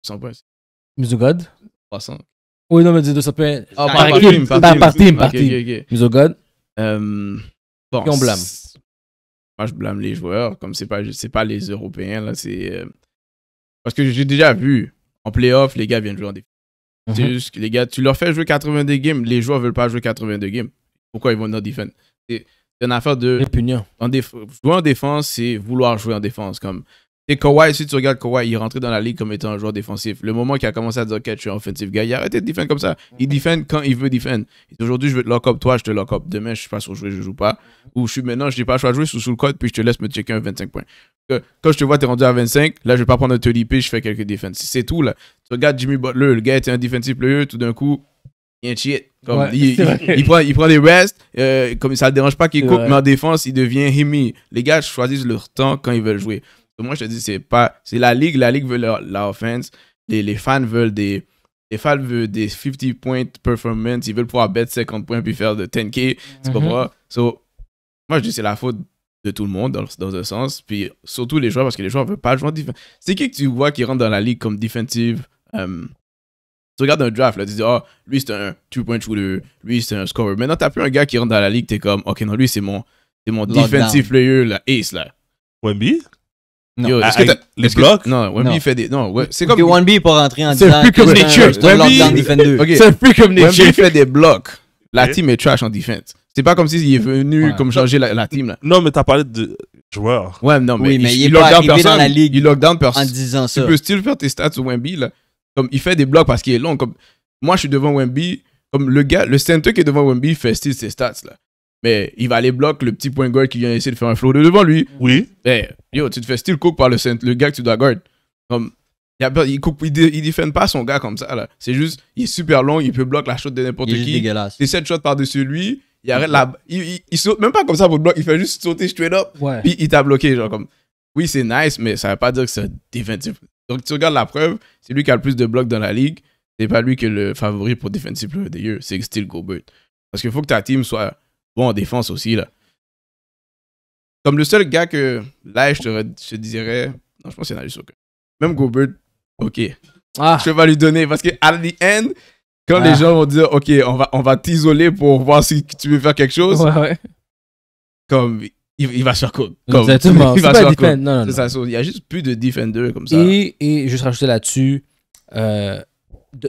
100 points. Mizugad 300. Oui, non, mais c'est de ça peut ah, ah, par, par, team. Par team, par euh, bon, Qui on blâme Moi, je blâme les joueurs. Comme c'est pas, pas les Européens, là, c'est. Euh, parce que j'ai déjà vu, en playoff, les gars viennent jouer en défense. Mhm. les gars, tu leur fais jouer 82 games, les joueurs veulent pas jouer 82 games. Pourquoi ils vont en défense C'est une affaire de. Répugnant. En Jouer en défense, c'est vouloir jouer en défense. Comme et Kawhi, si tu regardes Kawhi, il est rentré dans la ligue comme étant un joueur défensif. Le moment qu'il a commencé à dire, OK, je suis un offensive guy, il a arrêté de défendre comme ça. Il défend quand il veut défendre. Aujourd'hui, je veux te lock up, toi, je te lock up. Demain, je suis pas sur jouer, je joue pas. Ou je suis maintenant, je n'ai pas le choix de jouer, sous, sous le code, puis je te laisse me checker un 25 points. Quand je te vois, tu es rendu à 25, là, je ne vais pas prendre un 30 je fais quelques défenses. C'est tout, là. Tu regardes Jimmy Butler, le gars était un defensive tout d'un coup, il, il, il, prend, il prend des rests, euh, comme ça ne dérange pas qu'il coupe, mais en défense, il devient Jimmy. Les gars choisissent leur temps quand ils veulent jouer. Moi, je te dis, c'est pas. C'est la ligue. La ligue veut la, offense. Les, les, fans veulent des. Les fans veulent des 50 points performance. Ils veulent pouvoir bet 50 points puis faire de 10K. C'est pas moi moi, je dis, c'est la faute de tout le monde dans, dans, un sens. Puis surtout les joueurs, parce que les joueurs veulent pas jouer en C'est qui que tu vois qui rentre dans la ligue comme défensive euh, tu regardes un draft, là, tu dis, oh, lui c'est un two-point shooter, lui c'est un scorer. Maintenant, t'as plus un gars qui rentre dans la ligue, es comme, ok, non, lui c'est mon, c'est mon defensive player, ace, là. Wemby non. les blocs? Non, Wemby fait des. Non, ouais, c'est comme. Wemby n'est pas rentré en disant. C'est plus comme Nature. C'est plus comme Nature. Wemby fait des blocs. La team est trash en défense. C'est pas comme s'il est venu comme changer la, team là. Non, mais t'as parlé de joueur. Ouais, non, mais, il, est pas arrivé dans la ligue. lockdown personne. En disant ça. Tu peux still faire tes stats sur Wemby là. Comme il fait des blocs parce qu'il est long. Comme moi, je suis devant Wemby. Comme le gars, le center qui est devant Wemby fait still ses stats là mais il va aller bloquer le petit point guard qui vient essayer de faire un flow de devant lui. Oui. Eh, yo, tu te fais still cook par le, le gars que tu dois guard. Comme, il, il, coupe, il, défend pas son gars comme ça. C'est juste, il est super long, il peut bloquer la shot de n'importe qui. Dégueulasse. fait cette shot par-dessus lui, il arrête la. Il, saute même pas comme ça pour bloquer, il fait juste sauter straight up. Puis il t'a bloqué. Genre, comme, oui, c'est nice, mais ça ne veut pas dire que c'est défensif. Donc tu regardes la preuve, c'est lui qui a le plus de blocs dans la ligue. C'est pas lui qui est le favori pour défensif d'ailleurs c'est Steel Gobert. Parce qu'il faut que ta team soit bon en défense aussi, là. Comme le seul gars que là, je te, dirais. Non, je pense qu'il y en a juste aucun Même Gobert, ok. Ah. Je vais pas lui donner parce que, à the end, quand les ah. gens vont dire, ok, on va, on va t'isoler pour voir si tu veux faire quelque chose, comme il, va se Comme, Il va pas il y a juste plus de defender comme ça. Et, et juste rajouter là-dessus, euh,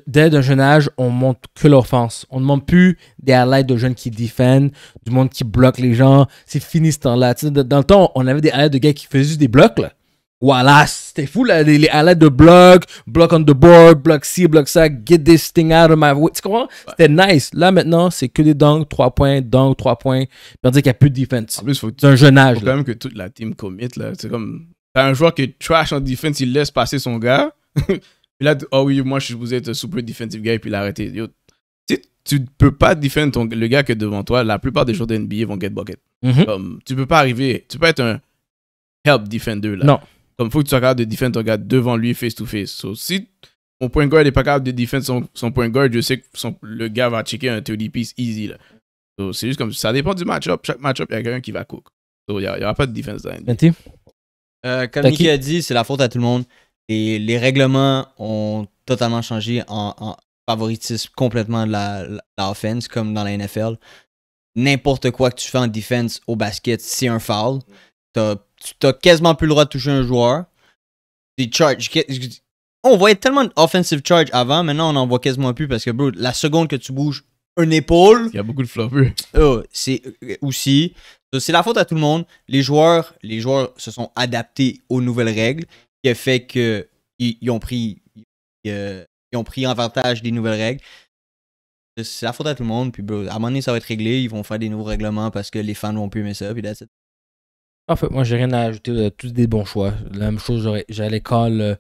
dès un jeune âge, on montre que l'offense. On ne montre plus des highlights de jeunes qui défendent, du monde qui bloque les gens. C'est fini ce temps-là. Dans le temps, on avait des highlights de gars qui faisaient juste des blocs. Là. Voilà, c'était fou les, les highlights de blocs, block on the board, block ci, block ça, get this thing out of my way. Tu comprends? C'était nice. Là maintenant, c'est que des dunks, 3 points, dunks, 3 points. Tandis qu'il n'y a plus de defense. En plus, faut un jeune âge. Faut quand même que toute la team commit C'est comme. T'as un joueur qui trash en defense, il laisse passer son gars. Puis là, oh oui, moi, je vous êtes super defensive guy, puis l'arrêter. a arrêté. ne tu peux pas défendre le gars qui est devant toi, la plupart des joueurs de NBA vont get bucket. Tu mhm. ne Comme, tu peux pas arriver, tu peux être un help defender là. Non. Comme faut que tu sois capable de défendre ton gars devant lui face to face. So, si mon point guard n'est pas capable de défendre son, son, point guard, je sais que le gars va checker un 30 piece easy là. c'est juste comme ça dépend du match-up. Chaque match-up, il y a quelqu'un qui va cook. Il n'y aura pas de defense dans NBA. Euh, comme Nicky a dit, c'est la faute à tout le monde. Et les règlements ont totalement changé en, favoritisme complètement de la, offense, comme dans la NFL. N'importe quoi que tu fais en defense au basket, c'est un foul. tu n'as quasiment plus le droit de toucher un joueur. Des charges. On voyait tellement d'offensive charge avant, maintenant on n'en voit quasiment plus parce que, bro, la seconde que tu bouges une épaule. Il y a beaucoup de flop. Oh, c'est euh, aussi. C'est la faute à tout le monde. Les joueurs, les joueurs se sont adaptés aux nouvelles règles fait que ils ont pris euh, ils, ont pris en avantage des nouvelles règles. C'est la faute à tout le monde, puis à un moment donné, ça va être réglé, ils vont faire des nouveaux règlements parce que les fans vont plus aimer ça, puis En fait, moi, j'ai rien à ajouter, tous des bons choix. La même chose, j'allais call euh, le,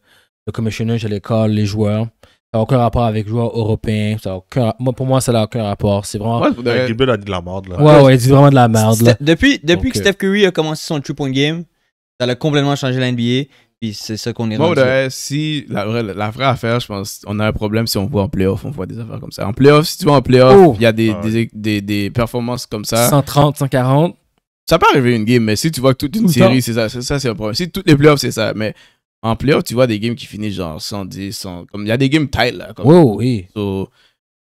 le commissioner, j'allais call les joueurs. Ça n'a aucun rapport avec les joueurs européens. moi, pour moi, ça n'a aucun rapport. C'est vraiment. a de la merde. Là. Ouais, ouais, vraiment de la merde. Depuis, depuis que euh, Steph Curry a commencé son 3-point game, ça a complètement changé la NBA. Puis c'est ça qu'on est Moi, rendu. si la vraie, la vraie affaire, je pense, on a un problème si on voit en playoff, on voit des affaires comme ça. En playoff, si tu vois en playoff, oh! il y a des, ah des, des, performances comme ça. 130, 140. Ça peut arriver une game, mais si tu vois toute une série, c'est ça, c'est un problème. Si toutes les playoffs, c'est ça. Mais en playoff, tu vois des games qui finissent genre 110, 100. Comme il y a des games tight là. Comme, oui.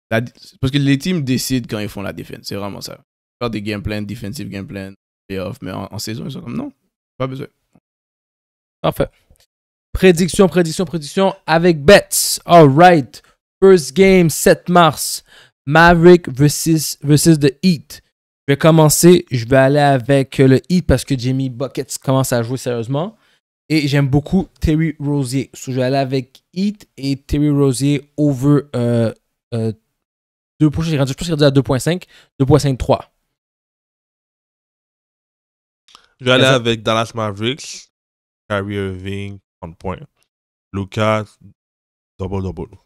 parce que les teams décident quand ils font la défense. C'est vraiment ça. Faire des game plans, defensive game plans, playoff, mais en saison, ils sont comme non, pas besoin. Parfait. Prédiction, prédiction, prédiction avec bets. All right. First game, 7 mars. Maverick versus, The Heat. Je vais commencer. Je vais aller avec le Heat parce que Jimmy Buckets commence à jouer sérieusement. Et j'aime beaucoup Terry Rosier. je vais aller avec Heat et Terry Rosier over euh, euh, je pense qu'il est rendu à 2.5, 2.53. Je vais aller avec Dallas Mavericks. Kyrie Irving, 30 points. Lucas, double-double.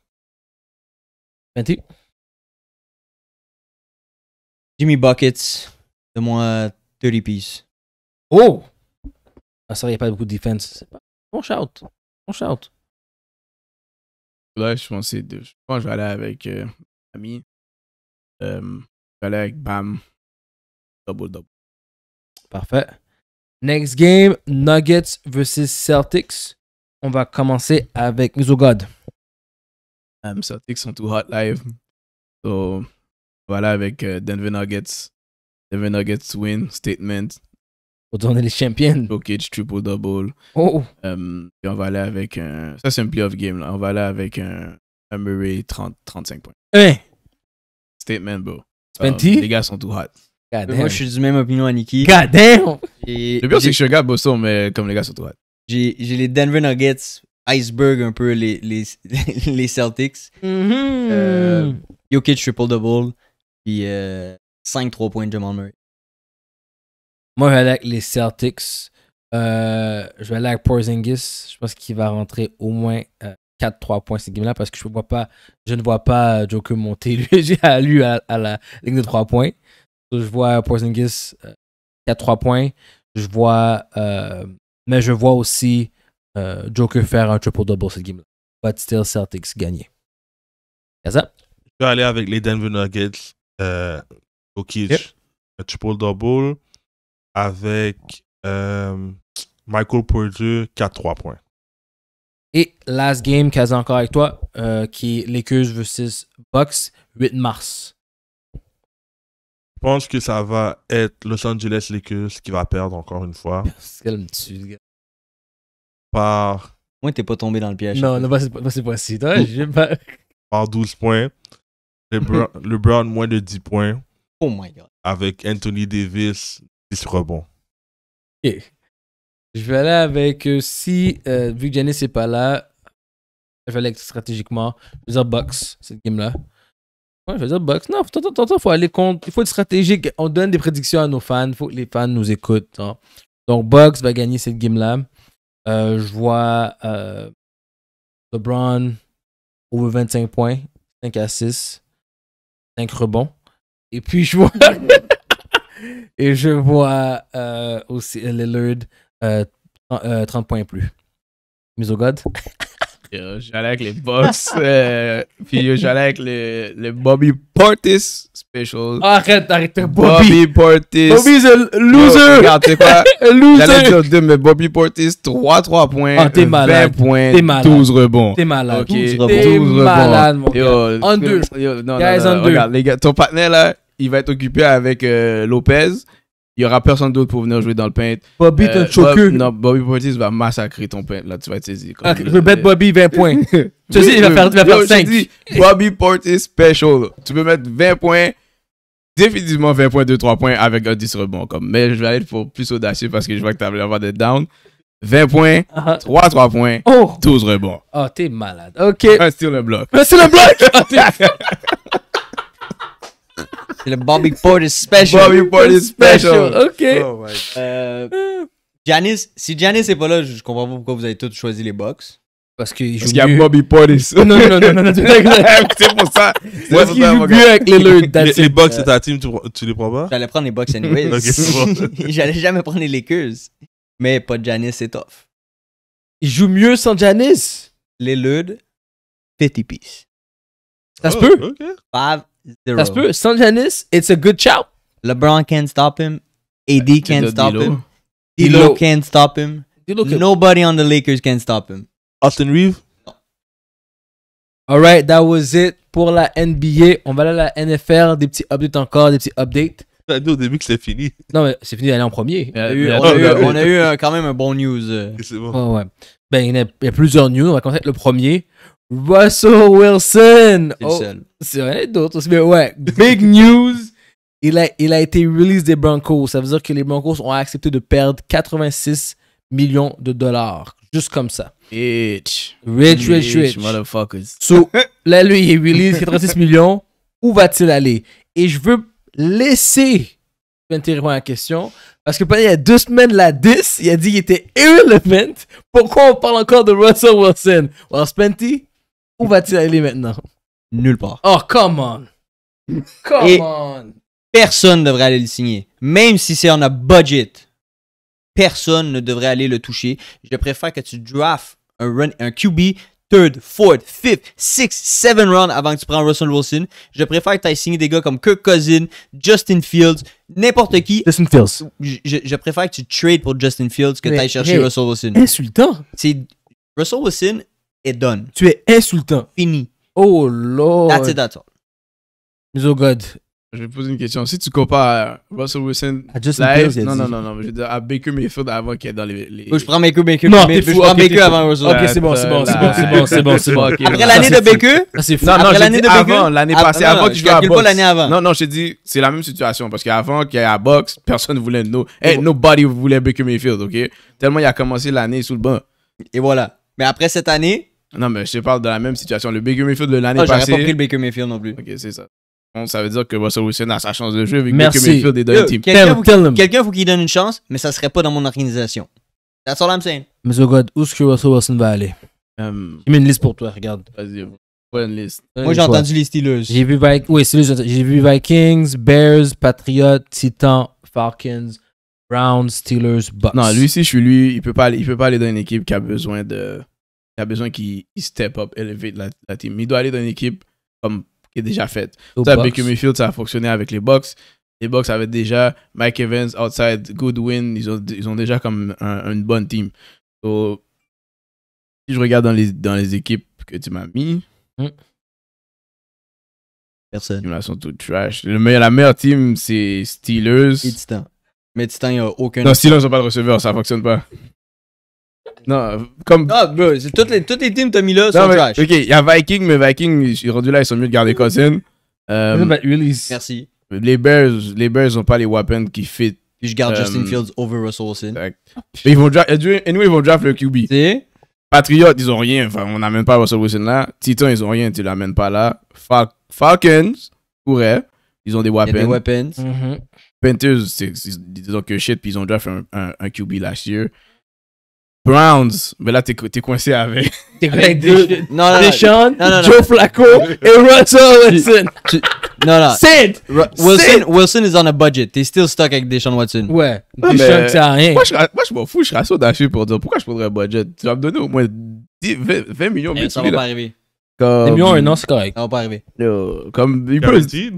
Jimmy Buckets, de moins 30 pieces. Oh! Ah, ça, il n'y a pas beaucoup de defense. Bon shout. Bon shout. Là, je Je pense que je vais aller avec euh, Ami. Euh, je vais aller avec Bam. Double, double. Parfait. Next game, Nuggets versus Celtics. On va commencer avec Mizogod. Um, Celtics sont tout hot live. So, voilà avec euh, Denver Nuggets. Denver Nuggets win, statement. Pour donner les champions. Jokic, triple-double. Oh. et um, on va aller avec un... Ça, c'est un playoff game. Là. On va aller avec un, Murray 35 points. Hein? Statement, bro. Um, les gars sont tout hot. Moi, je suis du même opinion à Nikki. God damn! le pire, c'est que je suis un gars mais comme les gars sur toi. J'ai les Denver Nuggets, iceberg un peu les, les, les Celtics. Yo, -hmm. euh, triple-double, puis 5-3 euh, points de Jamal Murray. Moi, je vais aller avec les Celtics. Euh, je vais aller avec Porzingis. Je pense qu'il va rentrer au moins 4-3 euh, points cette game-là parce que je, vois pas, je ne vois pas Joker monter lui, à, lui à la ligne de 3 points. Je vois Porzingis 4 4 3 points. Je vois, euh, mais je vois aussi euh, Joker faire un triple-double cette game-là. But still, Celtics gagner. C'est ça? Je vais aller avec les Denver Nuggets. Euh, un triple-double avec euh, Michael Porter, 4-3 points. Et last game, Kaz encore avec toi, euh, qui est Lakers versus Bucks, 8 mars. Je pense que ça va être Los Angeles Lakers qui va perdre encore une fois. Calme-tu, gars. Par. Moi, t'es pas tombé dans le piège. Non, non, c'est pas ça. Par 12 points. le Brown moins de 10 points. Oh my god. Avec Anthony Davis, 10 rebonds. Ok. Je vais aller avec. Euh, si, euh, vu que Janice n'est pas là, je vais aller stratégiquement. Je vais Bucks, cette game-là je veux dire, box. Non, Il faut être stratégique. On donne des prédictions à nos fans. Il faut que les fans nous écoutent. Hein. Donc, Box va gagner cette game-là. Euh, je vois euh, LeBron over 25 points, 5 à 6, 5 rebonds. Et puis, je vois. et je vois euh, aussi Lillard 30, points plus. Mise au God. j'allais avec les Bucks, euh, puis j'allais avec le, Bobby Portis Special. Arrête, arrête, Bobby. Bobby Portis. Bobby, c'est loser. regarde, c'est quoi? loser. J'allais dire deux, mais Bobby Portis, 3-3 points. 20 ah, points, 12 rebonds. T'es malade. 12 rebonds. T'es malade, mon gars. En deux. Yo, Guys, regarde, les gars, ton partenaire, là, il va être occupé avec euh, Lopez il n'y aura personne d'autre pour venir jouer dans le paint. Bobby, t'es euh, un non, Bobby Portis va massacrer ton paint. Là, tu vas être saisi. Ah, je veux mettre Bobby 20 points. tu sais, il va faire, il va Bobby Portis special. Tu peux mettre 20 points. Définitivement 20 points, 2-3 points avec un 10 rebonds. Comme. Mais je vais être pour plus audacieux parce que je vois que tu vas avoir des downs. 20 points, 3 ah, 3 ah. points, 12 rebonds. Oh, t'es malade. Ok. Un steal le bloc. Un steal le bloc! le Bobby Portis Special. Bobby Portis Special. OK. Janice, oh euh, euh. si Janice n'est pas là, je comprends pas pourquoi vous avez tous choisi les box. Parce qu'il joue mieux. Parce qu'il y a Bobby Portis. Non, non, non, non, non, c'est pour ça. C'est parce qu'il joue mieux avec les Leudes. Les, Bucks, c'est ta euh. team, tu, les prends pas? J'allais prendre les Bucks anyways. J'allais jamais prendre les Lakers. Mais pas de Janice, c'est tough. Il joue mieux sans Janice? Les Leudes, 50 piece. Ça se oh, peut? Okay. Five Zero. Ça se peut. Sans it's a good shout. LeBron can't stop him. AD can't stop him. D'Lo can't stop him. Nobody on the Lakers can stop him. Austin Reeves? Alright, that was it pour la NBA. On va aller à la NFL. Des petits updates encore, des petits updates. a dit au début que c'était fini. Non, mais c'est fini d'aller en premier. on a eu, euh, quand même un bon news. Euh. C'est bon. ouais. Ben, il y, a, il y a plusieurs news. On va commencer avec le premier. Russell Wilson. Oh, c'est rien d'autre. Mais ouais, big news. Il a, il a été release des Broncos. Ça veut dire que les Broncos ont accepté de perdre 86 millions de dollars. Juste comme ça. Rich. Rich, rich, rich. Motherfuckers. So, là, lui, il est released 86 millions. Où va-t-il aller? Et je veux laisser à la question. Parce que il y a deux semaines, la 10, il a dit qu'il était irrelevant. Pourquoi on parle encore de Russell Wilson? Well, Spenty, où vas-tu aller maintenant? Nulle part. Oh, come on! Come on! Personne ne devrait aller le signer. Même si c'est en a budget, personne ne devrait aller le toucher. Je préfère que tu drafts un, run, un QB, third, fourth, fifth, sixth, seven round avant que tu prennes Russell Wilson. Je préfère que tu ailles signer des gars comme Kirk Cousin, Justin Fields, n'importe qui. Justin Fields. Je, préfère que tu trades pour Justin Fields que tu ailles chercher Russell Wilson. Insultant. C'est Russell Wilson et donne. Tu es insultant. Fini. Oh lord. That's it, that's all. Miso oh, God. Je vais poser une question. Si tu compares euh, Russell Wilson à Justin Fields, non, non, non, non, je veux dire à Baker Mayfield avant qu'il est dans les. les... je prends Baker, Baker, non, je prends Baker avant Ok, c'est bon, c'est bon, c'est bon, c'est bon, c'est bon, c'est bon. Après l'année de Baker, ah, c'est fou. Non, non, l'année de avant, l'année ah, passée, avant qu'il joue à boxe. l'année avant. Non, non, je te dis, c'est la même situation parce qu'avant qu'il y ait à boxe, personne ne voulait nous. hey, eh, nobody voulait Baker Mayfield, ok. Tellement il a commencé l'année sous le banc. Et voilà. Mais après cette année, non, mais je te parle de la même situation. Le Baker Mayfield de l'année ah, passée. J'aurais pas pris le Baker Mayfield non plus. Ok, c'est ça. Bon, ça veut dire que Russell Wilson a sa chance de jeu avec Merci. Baker Mayfield et Doyle Team. Quelqu'un faut, faut qu'il donne une chance, mais ça serait pas dans mon organisation. That's all I'm saying. Mais oh God, où est-ce que Russell Wilson va aller euh, Il met une liste pour toi, regarde. Vas-y, pas une liste. Moi, j'ai entendu les Steelers. J'ai vu, j'ai vu Vikings, Bears, Patriots, Titans, Falcons, Browns, Steelers, Bucks. Non, lui, si je suis lui, il peut peut pas aller dans une équipe qui a besoin de il a besoin qu'il step up, elevate la, la, team. Il doit aller dans une équipe comme qui est déjà faite. Ça, Baker Mayfield, ça a fonctionné avec les Bucks. Les Bucks avaient déjà Mike Evans, Outside, Goodwin. Ils ont, ils ont déjà comme une bonne team. si je regarde dans les, dans les équipes que tu m'as mis, hmm. personne. Ils sont toutes trash. la meilleure team, c'est Steelers. Et Titan. Mais Titan, il n'y a aucun. Non, Steelers n'ont pas de receveur, ça fonctionne pas. Non, comme. Ah, bro, toutes les, toutes les teams que t'as mis là sont trash. Ok, il y a vikings mais vikings ils sont rendus là, ils sont mieux de garder Cousin. Euh, Merci. Les Bears, les Bears n'ont pas les weapons qui fit. je garde Justin euh, Fields over Russell Wilson. ils vont draft, euh, anyway, ils vont draft le QB. C'est. Patriots, ils ont rien. Enfin, on n'amène pas Russell Wilson là. Titans, ils ont rien. Tu l'amènes pas là. Falcons, pourrait. Ils ont des weapons. painters weapons. ils mm-hmm. ont que shit. Puis ils ont draft un, un QB last year. Browns, mais là, t'es, coincé avec. T'es coincé avec non, Deshaun, non, Joe Flacco et Russell Wilson. Non non, Sid! Wilson, Wilson is on a budget. t'es still stuck avec Deshaun Watson. Ouais. rien. Moi, je, m'en fous, je rassure d'acheter pour dire pourquoi je prendrais un budget. Tu vas me donner au moins 10, 20, millions, mais eh, ça va pas arriver. Comme, millions, un c'est correct. Ça va pas arriver. Yo, comme, il peut, dire.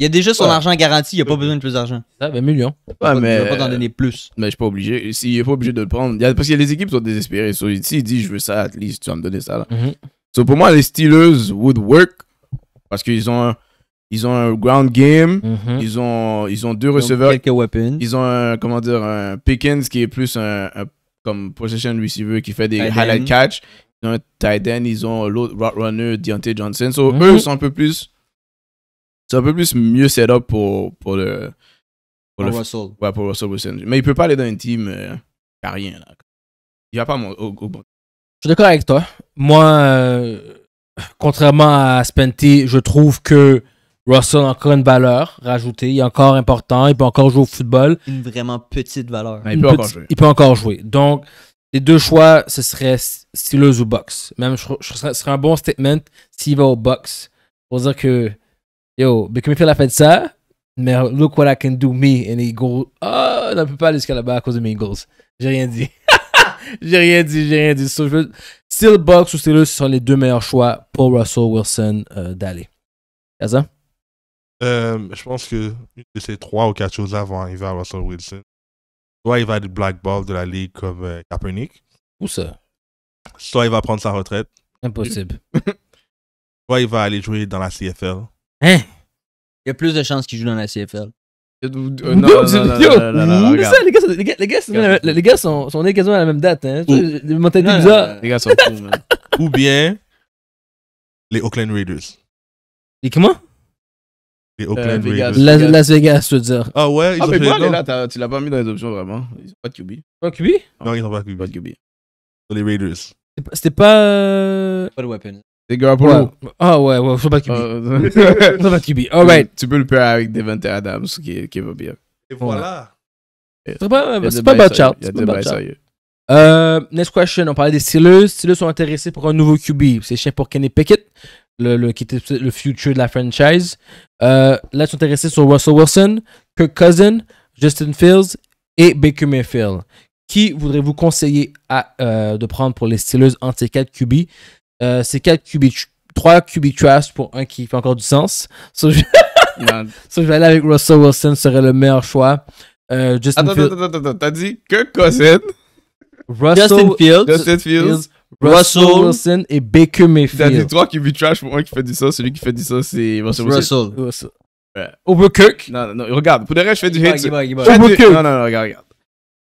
Il y a déjà son argent garanti, il a pas besoin de plus d'argent. Ça, ben million. Ouais, mais. va pas t'en donner plus. Mais je suis pas obligé. Il est pas obligé de le prendre. y a, parce que les équipes sont désespérées. Si S'il dit, je veux ça, at least, tu vas me donner ça. Là. Mhm. pour moi, les Steelers would work parce qu'ils ont, ils ont un ground game, mhm. ils, ont, ils ont deux ils receveurs. Ils ont un, comment dire, un Pickens qui est plus un, comme possession receiver qui fait des highlight catch. Ils ont un tight ils ont l'autre Rot runner, Deontay Johnson. So, mhm. eux, sont un peu plus c'est un peu plus mieux setup pour, pour le. Pour, Russell. Ouais, pour Russell Wilson. Mais il peut pas aller dans une team à euh, rien, Il Il va pas mon, au, Je suis d'accord avec toi. Moi, euh, contrairement à Spenty, je trouve que Russell a encore une valeur rajoutée. Il est encore important. Il peut encore jouer au football. Une vraiment petite valeur. il, peut encore jouer. il peut encore jouer. Donc, les deux choix, ce serait Steelers ou Box. Même, ce serait un bon statement s'il va au Box. Pour dire que yo, Baker Mayfield a fait ça, mais look what I can do, me, and he goes. Ah, oh, on ne peut pas aller jusqu'à là-bas à cause de mes Eagles. J'ai rien dit. j'ai rien dit, j'ai rien dit. Stillbox je veux... ou Steelers sont les deux meilleurs choix pour Russell Wilson euh, d'aller. C'est ça? Euh, je pense que ces trois ou quatre choses-là vont arriver à Russell Wilson. Soit il va être black ball de la ligue comme euh, Kaepernick. Où ça? Soit il va prendre sa retraite. Impossible. Soit il va aller jouer dans la CFL. Hein? Il y a plus de chances qu'il joue dans la CFL. Euh, non, C'est les gars, les gars, les gars, sont, nés quasiment à la même date. Hein. Les mentalités bizarres. Les gars sont fous, Ou bien les Oakland Raiders. Et comment Les Oakland euh, Raiders. Las Vegas, je veux dire. Ah ouais, ils ah, mais tu l'as pas mis dans les options vraiment. Ils ont pas de QB. Pas de QB Non, ils ont pas de QB. Pas de QB. Les Raiders. C'était pas. Euh, pas de Weapon. Garoppolo. Ah ouais. Oh, ouais, ouais, faut pas QB. Oh. Euh, faut pas QB. Alright. Tu peux le faire avec Devante Adams qui, qui va bien. Et voilà. C'est pas, c'est pas bad chart. C'est pas bad euh, next question, on parlait des Steelers. Steelers sont intéressés pour un nouveau QB. C'est cher pour Kenny Pickett, le, le, qui était le future de la franchise. Euh, là, ils sont intéressés sur Russell Wilson, Kirk Cousin, Justin Fields et Baker Mayfield. Qui voudrez-vous conseiller à, euh, de prendre pour les Steelers anti 4 QB euh, c'est 4 3 trash pour un qui fait encore du sens. So, je... vais aller avec Russell Wilson, serait le meilleur choix. Euh, Justin attends, attends, attends, t'as dit Kirk Cousins, Justin Fields, Justin Fields Russell, Wilson et Baker Mayfield. T'as dit 3 cubic trash pour un qui fait du sens, celui qui fait du sens c'est Russell Wilson. Russell. Ouais. Overcook. Non, non, non, regarde, pour de reste, je fais du hate. Sur... Non, non, non, regarde, regarde.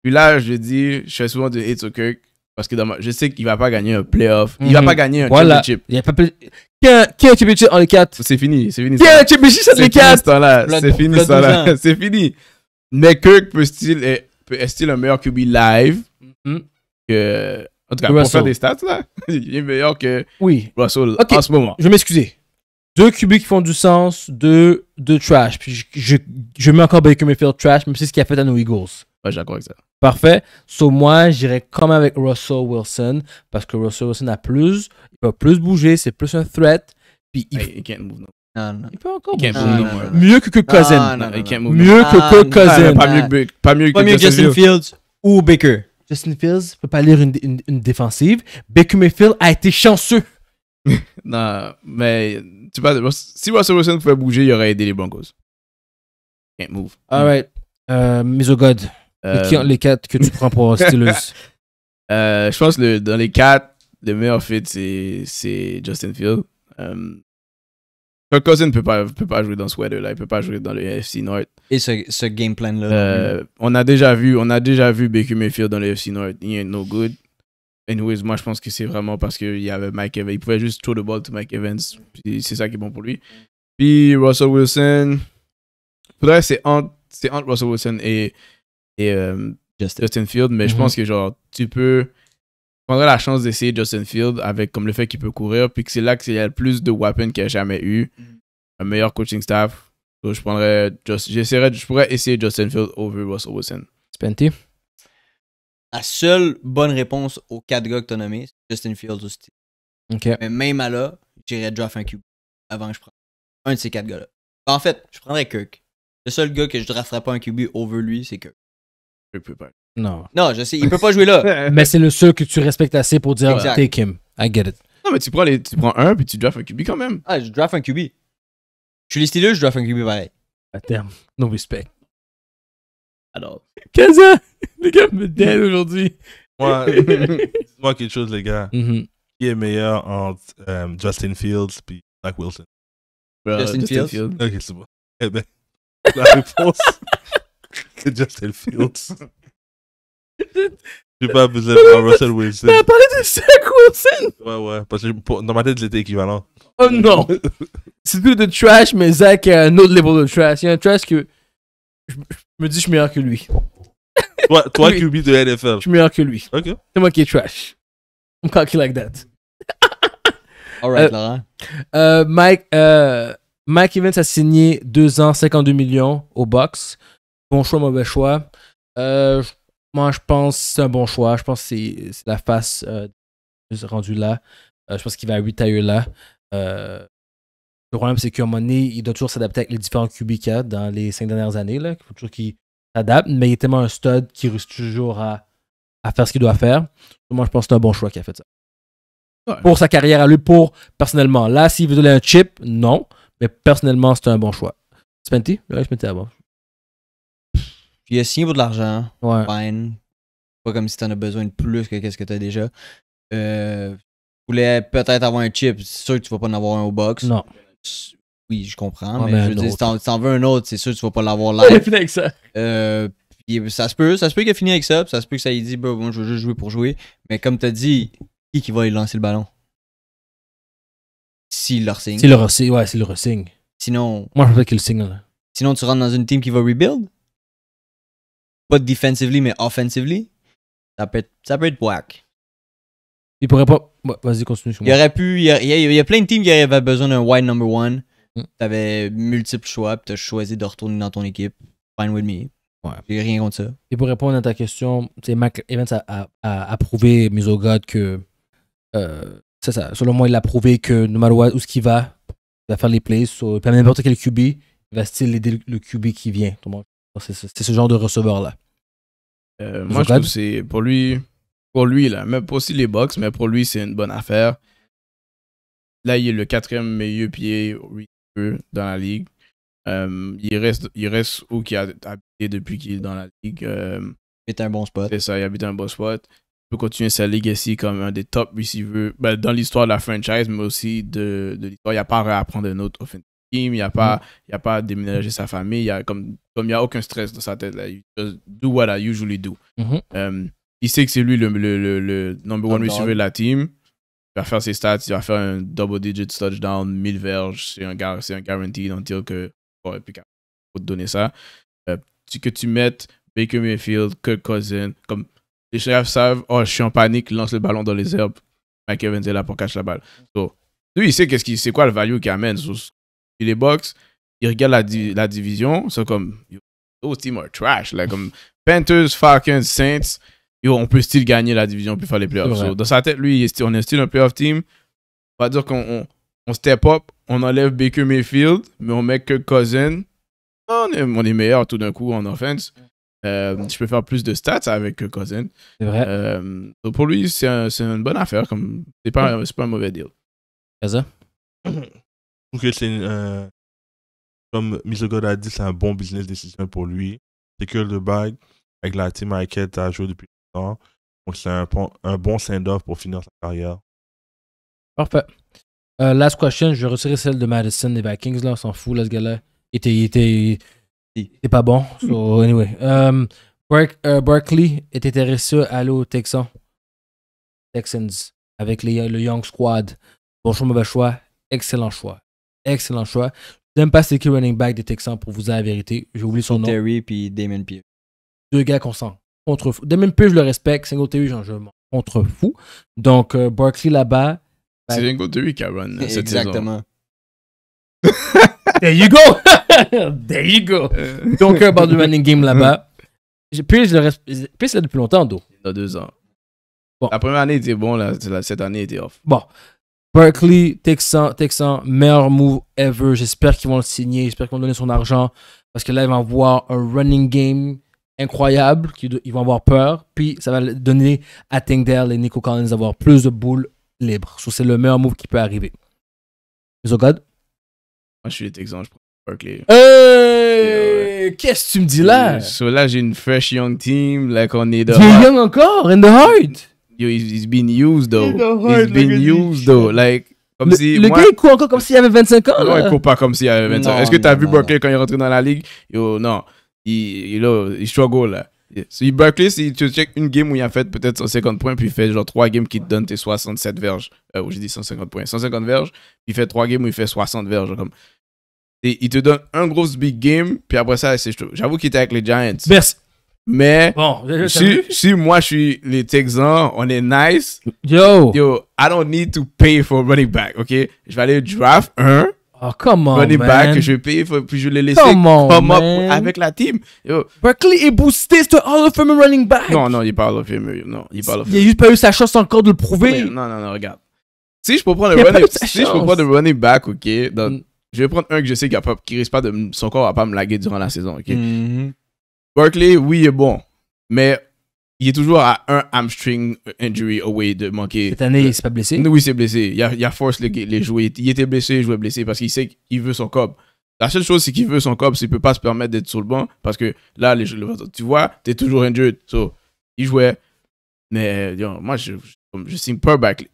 Puis là, je dis, je fais souvent du hate sur Kirk. Parce que je sais qu'il ne va pas gagner un playoff. Il ne va mhm. pas gagner un voilà. championship. Il y a pas Qui a, championship en les 4 C'est fini, c'est fini. Qui a un championship en les 4 C'est fini, ça C'est fini. Mais Kirk peut-il est-il un meilleur QB live mhm. en tout cas, pour faire des stats, là, il est meilleur que oui. Russell en ce moment. Je vais m'excuser. Deux QB qui font du sens, deux, trash. Puis je, je, je mets encore Baker Mayfield trash, même si c'est ce qu'il a fait à nos Eagles. Ouais, d'accord avec ça. Parfait. So, moi, j'irais comme avec Russell Wilson parce que Russell Wilson a plus, il peut plus bouger, c'est plus un threat. Puis il. can't move, Non, non. Il peut encore mieux que, que ah, Cousin. mieux que, que Cousin. pas, mieux que, pas mieux Justin Fields ou Baker. Justin Fields peut pas lire une, une, défensive. Baker Mayfield a été chanceux. non, mais tu pas, si Russell Wilson pouvait bouger, il aurait aidé les Broncos. Can't move. All right. Euh, oh God. Et euh, qui, les quatre que tu prends pour Steelers euh, Je pense que dans les quatre, le meilleur fit, c'est Justin Field. Um, Kirk Cousin ne peut pas, peut pas jouer dans ce weather-là. Il ne peut pas jouer dans le FC North. Et ce, ce game plan-là on, a déjà vu, on a déjà vu BQ Mayfield dans le FC North. Il n'est no good. Anyways, moi, je pense que c'est vraiment parce qu'il y avait Mike Evans. Il pouvait juste throw the ball to Mike Evans. C'est ça qui est bon pour lui. Puis Russell Wilson. Pour c'est entre, entre Russell Wilson et et euh, Justin. Field, mais je mm-hmm. pense que genre, tu peux prendre la chance d'essayer Justin Field avec comme le fait qu'il peut courir, puis que c'est là qu'il y a le plus de weapons qu'il a jamais eu, mm-hmm. un meilleur coaching staff. Donc, je prendrais, j'essaierais, je pourrais essayer Justin Field over Russell Wilson. Spenty? La seule bonne réponse aux quatre gars que tu as nommés, c'est Justin Fields aussi Mais même à là, j'irais draft un QB avant que je prenne un de ces quatre gars-là. En fait, je prendrais Kirk. Le seul gars que je drafterais pas un QB over lui, c'est Kirk. Il peut pas. Non. je sais, il peut pas jouer là. mais c'est le seul que tu respectes assez pour dire exact. take him. I get it. Non, mais tu prends, tu prends un puis tu drafts un QB quand même. Ah, je draft un QB. Je suis les Steelers, je draft un QB ouais. À terme, no respect. Alors. qu'est-ce que les gars me dead aujourd'hui. Moi, moi quelque chose, les gars. Mm-hmm. Qui est meilleur entre euh, Justin Fields et Zach Wilson? Euh, Justin, Fields. Fields. Ok, c'est bon. Eh ben, la réponse. C'est Justin Fields. J'ai pas besoin de Russell Wilson. T'as parlé de Zach Wilson? Ouais, ouais. Parce que dans ma tête, il était équivalent. Oh non! C'est plus de trash, mais Zach a un autre level de trash. Il y a un trash que je, me dis je suis meilleur que lui. Toi, toi oublie de NFL. Je suis meilleur que lui. Ok. C'est moi qui est trash. I'm cocky like that. Alright, euh, Laurent. Euh, Mike, euh, Mike Evans a signé 2 ans, 52 millions au box. Bon choix, mauvais choix. Euh, moi, je pense que c'est un bon choix. Je pense que c'est la face euh, rendue là. Euh, je pense qu'il va à 8 à là. le problème, c'est qu'à un moment il doit toujours s'adapter avec les différents QBK dans les cinq dernières années. Il faut toujours qu'il s'adapte, mais il est tellement un stud qui réussit toujours à, faire ce qu'il doit faire. Moi, je pense que c'est un bon choix qu'il a fait ça. Pour sa carrière à lui, pour personnellement. Là, s'il veut donner un chip, non. Mais personnellement, c'est un bon choix. Spenty? Oui, je à bon. Puis signé pour de l'argent, ouais. Pas comme si t'en as besoin de plus que qu'est-ce que t'as déjà. Euh, voulais peut-être avoir un chip, c'est sûr que tu vas pas en avoir un au box. Non. Oui, je comprends, mais, je veux dire, si t'en, veux un autre, c'est sûr que tu vas pas l'avoir là. Il avec ça. Euh, ça se peut, ça se peut qu'il fini avec ça, ça se peut que ça ait dit, bon, bah, je veux juste jouer pour jouer. Mais comme t'as dit, qui qui va lui lancer le ballon S'il le re-signe. S'il le re ouais, s'il le re Sinon. Moi, je veux qu'il le signe, Sinon, tu rentres dans une team qui va rebuild pas defensively, mais offensively, ça peut être, ça peut être Il pourrait pas. Vas-y, continue. Il aurait pu. Il y, a, il y, a, plein de teams qui avaient besoin d'un wide number one. Mm. T'avais multiples choix, puis t'as choisi de retourner dans ton équipe. Fine with me. J'ai rien contre ça. Et pour répondre à ta question, Mac Evans a, a, a au Misogod que. Euh, ça. Selon moi, il a prouvé que no matter what, où ce va, il va faire les plays. Peu n'importe quel QB, il va still aider le, le QB qui vient. C'est ce genre de receveur-là. Euh, moi, je trouve que c'est pour lui, pour lui, là, même pas aussi les box, mais pour lui, c'est une bonne affaire. Là, il est le quatrième meilleur pied dans la ligue. Euh, il, reste, il reste où qu'il a habité depuis qu'il est dans la ligue. Euh, il un bon spot. C'est ça, il habite un bon spot. Il peut continuer sa legacy comme un des top receivers ben, dans l'histoire de la franchise, mais aussi de, l'histoire. Il n'y a pas à apprendre un autre offensive il n'y a pas, mm. il a pas à déménager sa famille, il y a comme, comme il n'y a aucun stress dans sa tête. Là. do what I usually do. Mm-hmm. Euh, il sait que c'est lui le, le, le, le number one receiver de la team. Il va faire ses stats, il va faire un double digit touchdown, 1000 verges, c'est un, gar un le dire que. Oh, faut te donner ça. Euh, que tu mettes Baker Mayfield, Kirk Cousin, comme les chefs savent, oh, je suis en panique, lance le ballon dans les herbes. Mike Evans est là pour cacher la balle. donc lui, il sait qu'est-ce qui c'est quoi le value qu'il amène les Bucks, il regarde la, la division, c'est comme, those teams are trash. comme Panthers, Falcons, Saints, on peut still gagner la division puis faire les playoffs. dans sa tête, lui, on est still un playoff team. On va dire qu'on on, step up, on enlève Baker Mayfield, mais on met que Cousin. On est, meilleur tout d'un coup en offense. Euh, je peux faire plus de stats avec que Cousin. C'est vrai. Euh, pour lui, c'est une bonne affaire. Comme, c'est, pas, pas un mauvais deal. C'est ça? trouve que c'est, euh, comme Misogod a dit, c'est un bon business decision pour lui. C'est que le bag avec la team à laquelle joué depuis longtemps. Donc, c'est un, un bon send-off pour finir sa carrière. Parfait. Euh, last question, je vais retirer celle de Madison des Vikings, là, on s'en fout, là, ce gars-là. Il était, était, il pas bon. So, hmm. anyway. Euh, Berkeley est intéressé à aller aux Texans. Texans, avec le Young Squad. Bon mauvais choix. Excellent choix excellent choix. J'aime pas c'est qui running back des Texans pour vous dire la vérité. J'ai oublié son nom. Terry puis Damon Pierce. Deux gars qu'on sent. Contre fou. Damon Pierce, je le respecte. Singletary, j'en je m'en contre fou. Donc, euh, Barkley là-bas. C'est bah, Singletary qui a run cette Exactement. There you go! There you go! Euh. Donc, un euh, du running game là-bas. Puis, je le c'est depuis longtemps, d'où Il y a deux ans. Bon. La première année était bon, cette année était off. Bon. Berkeley, Texan, Texan, meilleur move ever. J'espère qu'ils vont le signer. J'espère qu'ils vont donner son argent. Parce que là, ils vont avoir un running game incroyable. Ils vont avoir peur. Puis, ça va donner à Tingdale et Nico Collins d'avoir plus de boules libres. c'est le meilleur move qui peut arriver. Ils Moi, je suis les Texans. Je prends Berkeley. Hey! Qu'est-ce que tu me dis là? là, j'ai une fresh young team. like on est dehors. young encore, in the heart yo, he's, he's been used though. He's been used though. Like, comme le, si, moi, gars, il court encore comme s'il avait 25 ans. Non, il court pas comme s'il avait 25 ans. Est-ce que t'as vu Berkeley quand il est rentré dans la ligue? Yo, non. Il, il, il, struggle Berkeley, si tu check une game où il a fait peut-être 150 points, puis il fait genre 3 games qui te donnent tes 67 verges. Euh, où j'ai dit 150 points. 150 verges, puis il fait 3 games où il fait 60 verges. Comme. Et il te donne un gros big game, puis après ça, j'avoue qu'il était avec les Giants. Merci. Mais si, moi je suis les Texans, on est nice. Yo. Yo, I don't need to pay for running back, ok? Je vais aller draft un. Oh, come on, running back je vais payer, puis je vais le laisser come, up avec la team. Yo. Berkeley est boosté, c'est un of Famer running back. Non, non, il parle pas Hall of Non, il, est pas il a juste pas eu sa chance encore de le prouver. non, non, non, regarde. Si je peux prendre le running, si je peux prendre le running back, ok, mm. je vais prendre un que je sais qu'il qui risque pas de son corps va pas me laguer durant la saison, ok? Mm-hmm. Berkeley, oui, il est bon. Mais il est toujours à un hamstring injury away de manquer. Cette année, il s'est pas blessé? Oui, il s'est blessé. Il a, a force les, joueurs, Il était blessé, il jouait blessé parce qu'il sait qu'il veut son cob. La seule chose, c'est qu'il veut son cob, c'est peut pas se permettre d'être sur le banc parce que là, tu vois, tu es toujours injured. So, il jouait. Mais moi, je, je, signe pas Berkeley.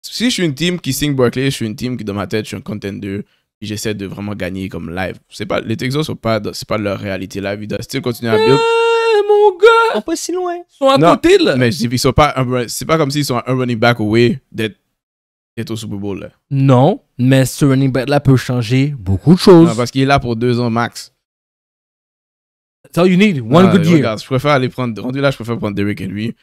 Si je suis une team qui signe Berkeley, je suis une team qui, dans ma tête, je suis un contender j'essaie de vraiment gagner comme live. C'est pas, les Texans sont pas, c'est pas leur réalité live. Ils doivent still continuer à build. Eh, mon gars! On sont pas si loin. Ils sont à côté, là. Mais ils sont pas, c'est pas comme s'ils sont un running back away d'être au Super Bowl. Non, mais ce running back là peut changer beaucoup de choses. parce qu'il est là pour deux ans max. ce all you need, one Un ah, good year. je préfère aller prendre, rendu là, je préfère prendre Derrick Henry.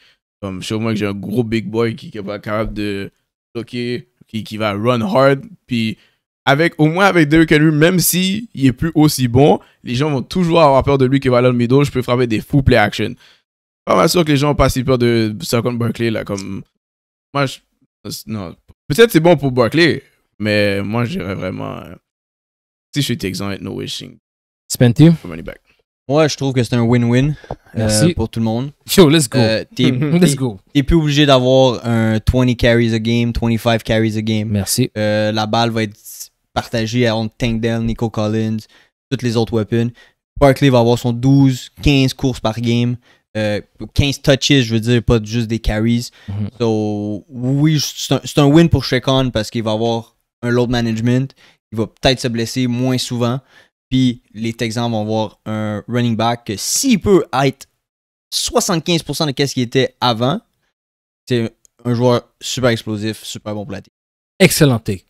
Comme je moi que j'ai un gros big boy qui, est capable de bloquer, qui, qui va run hard, puis avec au moins avec Derrick Henry, même si il est plus aussi bon, les gens vont toujours avoir peur de lui que Valon Middle, je peux frapper des fous play action. Pas mal sûr que les gens n'ont pas si peur de Saquon Barkley là comme moi non, peut-être c'est bon pour Barkley, mais moi j'irais vraiment euh, si je suis Texan no wishing. Spentu? Money back. Moi, je trouve que c'est un win-win euh, pour tout le monde. Yo, let's go. Euh, let's go. plus obligé d'avoir un 20 carries a game, 25 carries a game. Merci. Euh, la balle va être partagé à entre Tank Dell, Nico Collins, toutes les autres weapons. Barkley va avoir son 12, 15 courses par game. 15 euh, touches, je veux dire, pas juste des carries. Donc, mhm. oui, c'est un, win pour Shrekhan parce qu'il va avoir un load management. Il va peut-être se blesser moins souvent. Puis les Texans vont avoir un running back que s'il peut être 75% de ce qu'il était avant, c'est un joueur super explosif, super bon platé. Excellent take,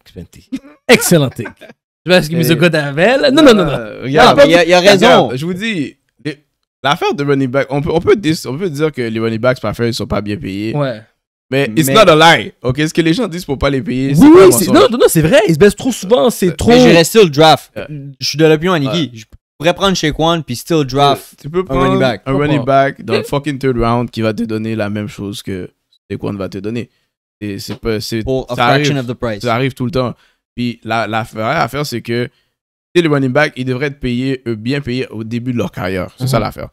Excellent take. Tu vois ce qu'il me se Non, non, non, non. Euh, il y a raison. Je vous dis, l'affaire de running back, on peut, on, peut dire, on peut dire que les running backs ils ne sont pas bien payés. Ouais. Mais it's not a lie, ok? Ce que les gens disent pour pas les payer, c'est oui, oui, Non, non, non, c'est vrai, ils se baissent trop souvent, c'est euh, trop... Mais je reste le draft. Euh. Je suis de l'opinion à Niki. Je pourrais prendre chez Kwan, puis still draft tu peux prendre un running back. Un running back dans le fucking third round qui va te donner la même chose que Kwan va te donner. c'est pas... c'est ça arrive, of ça arrive tout le temps. Puis la, vraie affaire, c'est que les money back, ils devraient être payés, euh, bien payés au début de leur carrière. C'est ça mhm. l'affaire.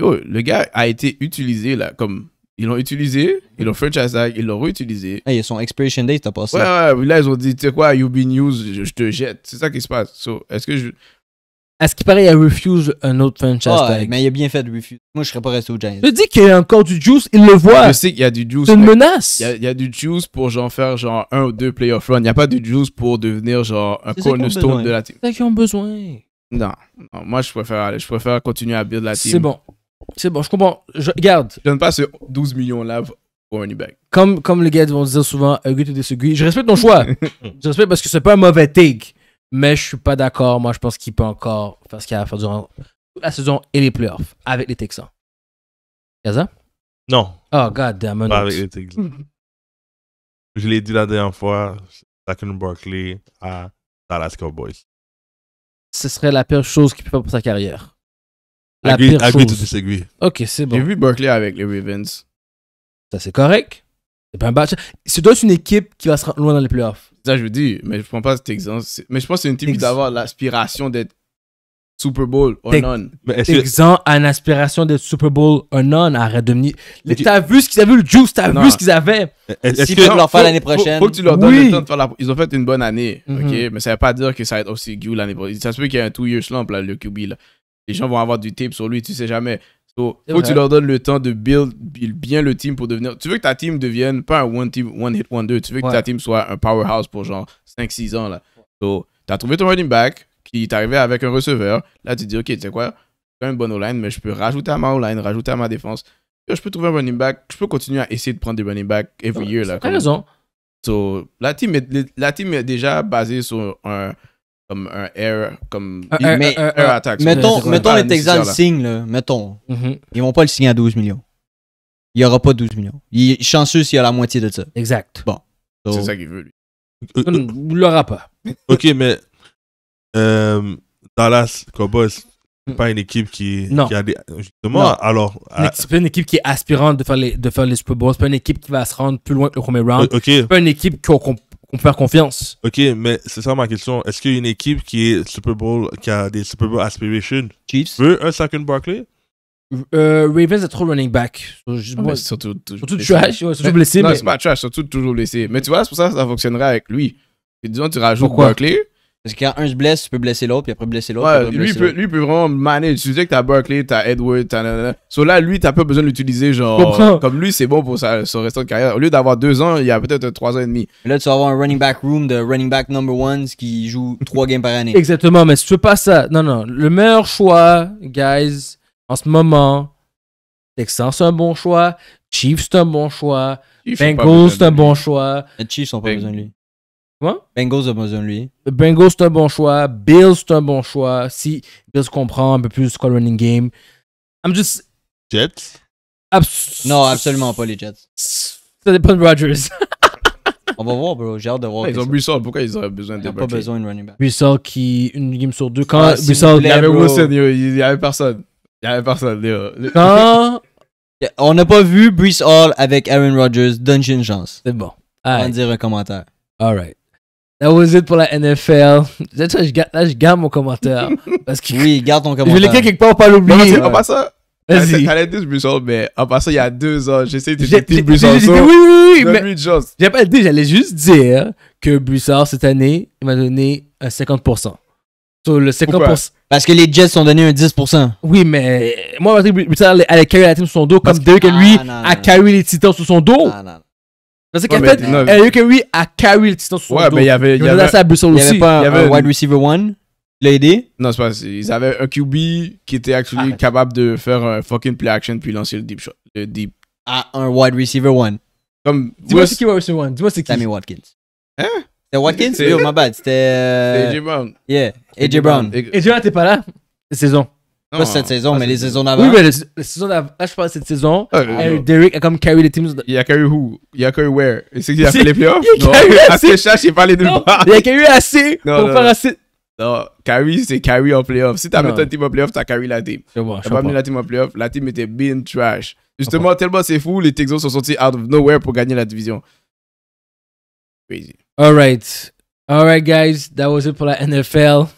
le gars a été utilisé là, comme. Ils l'ont utilisé, ils l'ont franchise ils l'ont réutilisé. Hey, ils sont expiration date, t'as pas ça. Ouais, ouais, là, ils ont dit, tu sais quoi, you've been used, je, je te jette. C'est ça qui se passe. So, est-ce que je. À ce qui paraît, il a refuse un autre franchise mais il a bien fait de refuser. Moi, je serais pas resté au Giants. Je dis qu'il y a encore du juice, il le voit. Je sais qu'il y a du juice. C'est une menace. Il y, a, du juice pour genre faire genre un ou deux playoff runs. Il n'y a pas du juice pour devenir genre un cornerstone de la team. C'est ça qu'ils ont besoin. Non. Moi, je préfère, je préfère continuer à build la team. C'est bon. C'est bon, je comprends. Je, regarde. donne pas ce 12 millions-là pour un back. Comme, comme les gars vont dire souvent, agree to disagree. Je respecte ton choix. je respecte parce que c'est pas un mauvais take. Mais je suis pas d'accord. Moi, je pense qu'il peut encore faire ce qu'il a à faire durant la saison et les playoffs avec les Texans. ça? Non. Oh, god damn it. Pas avec les Texans. je l'ai dit la dernière fois, Saquon Berkeley à Dallas Cowboys. Ce serait la pire chose qu'il peut faire pour sa carrière. La pire chose. ok, c'est bon. J'ai vu Berkeley avec les Ravens. Ça, c'est correct. C'est pas un match. C'est une équipe qui va se rendre loin dans les playoffs ça je dis, mais je prends pas cet exemple. Mais je pense que c'est une team d'avoir l'aspiration d'être Super Bowl or T'es exempt Exemple, une aspiration d'être Super Bowl or non, arrête de venir. T'as vu ce qu'ils avaient, le Juice, t'as vu ce qu'ils avaient. Est-ce que leur faire l'année prochaine? Faut, faut, que tu leur donnes le temps de faire la. Ils ont fait une bonne année, ok? Mhm. Mais ça veut pas dire que ça va être aussi gueule l'année prochaine. Ça se peut qu'il y ait un two-year slump, là, le QB, là. Les gens vont avoir du tape sur lui, tu sais jamais. So, faut que tu leur donnes le temps de build, build, bien le team pour devenir. Tu veux que ta team devienne pas un one team, one hit, one two. Tu veux que ta team soit un powerhouse pour genre 5-6 ans. Là. tu as trouvé ton running back qui est arrivé avec un receveur. Là, tu dis, OK, tu sais quoi, j'ai une bonne line mais je peux rajouter à ma online line rajouter à ma défense. je peux trouver un running back. Je peux continuer à essayer de prendre des running back every year. Là, as raison. la, team est, la team est déjà basée sur un comme un air comme mais, attack, mettons les Texans signent là mettons mhm. ils vont pas le signer à 12 millions il y aura pas 12 millions il est chanceux s'il y a la moitié de ça exact bon c'est ça qu'il veut lui euh, euh, euh l'aura pas ok mais euh, Dallas Cowboys pas une équipe qui, non. qui a justement alors ah, c'est pas une équipe qui est aspirante de faire les de faire les Super Bowls c'est pas une équipe qui va se rendre plus loin que le premier round Ce c'est pas une équipe qui... qu on peut faire confiance. Ok, mais c'est ça ma question. Est-ce qu'il y a une équipe qui est Super Bowl, qui a des Super Bowl aspirations Chiefs. Veut un second Barkley euh, Ravens a trop running back. surtout, toujours, trash, surtout blessé. Non, mais... c'est pas trash, surtout toujours blessé. Mais tu vois, c'est pour ça que ça fonctionnerait avec lui. Et disons, tu rajoutes Barkley parce que quand un se blesse, tu peux blesser l'autre, puis après blesser l'autre. Ouais, lui, blesser peut, lui peut vraiment manager. Tu sais que t'as Berkeley, t'as Edward, t'as. So là, lui, t'as pas besoin de l'utiliser, genre. Comme lui, c'est bon pour sa, son restant de carrière. Au lieu d'avoir deux ans, il y a peut-être trois ans et demi. là, tu vas avoir un running back room de running back number ones qui joue trois games par année. Exactement, mais si tu veux pas ça. Non, non. Le meilleur choix, guys, en ce moment, Texans, c'est un bon choix. Chiefs, c'est un bon choix. Bengals, c'est un bon choix. Les Chiefs ont pas besoin de lui quoi Bengals a besoin de lui. Bengals, c'est un bon choix. Bills, c'est un bon choix. Si Bills comprend un peu plus le running game. I'm just. Jets? non, absolument pas les Jets. Ça dépend de Rodgers. On va voir, bro. J'ai hâte de voir. ils ont Hall. Pourquoi ils auraient besoin de Ils n'ont pas besoin de running back. Hall qui. Une game sur deux. Quand ah, Il y il n'y avait personne. Il n'y avait personne. Yo. Quand. On n'a pas vu Brees Hall avec Aaron Rodgers. Dungeon chance. C'est bon. On dire un commentaire. All right. That was it pour la NFL. Là, je garde, mon commentaire. Parce que oui, garde ton commentaire. Je l'écris quelque part, pas l'oublier. Non, pas en passant, vas-y. mais en passant, il y a deux ans, j'essayais de dire Brussard. Oui, oui, oui. Mais j'ai pas l'idée. j'allais juste dire que Brussard, cette année, il m'a donné un 50%. Sur le 50%. Parce que les Jets ont donné un 10%. Oui, mais moi, Patrick elle allait carry la team sur son dos, comme que lui ah, a carry les Titans sur son dos. Ah, parce qu'en fait, non, elle a carry le titan sur son ouais, Ouais, mais il y avait. Il y avait, aussi. Il y avait un wide receiver one l'a Non, c'est pas. Ils avaient un QB qui était actually ah. capable de faire un fucking play action puis lancer le deep shot. Le deep. À un wide receiver one. Comme. Dis-moi c'est qui wide receiver one Dis-moi c'est qui Sammy Watkins. Hein C'était Watkins Yo, my bad. C'était. Euh, AJ Brown. Yeah, AJ Brown. AJ Brown, t'es pas là Cette saison. Pas cette saison, ah, mais les saisons d'avant. Oui, mais les saisons d'avant. Là, ah, je parle de cette saison. Ah, Derek a comme carry les teams. Il a carry who Il a carry where Il qu'il a fait les playoffs Non. Assez chat, il pas les deux Il a carry assez pour faire assez. Non, carry, c'est carry en playoffs. Si t'as mis ton team en playoff, t'as carry la team. T'as pas mis la team en playoffs, la team était bien trash. Justement, tellement c'est fou, les Texans sont sortis out of nowhere pour gagner la division. Crazy. All right. All right, guys. That was it for the NFL.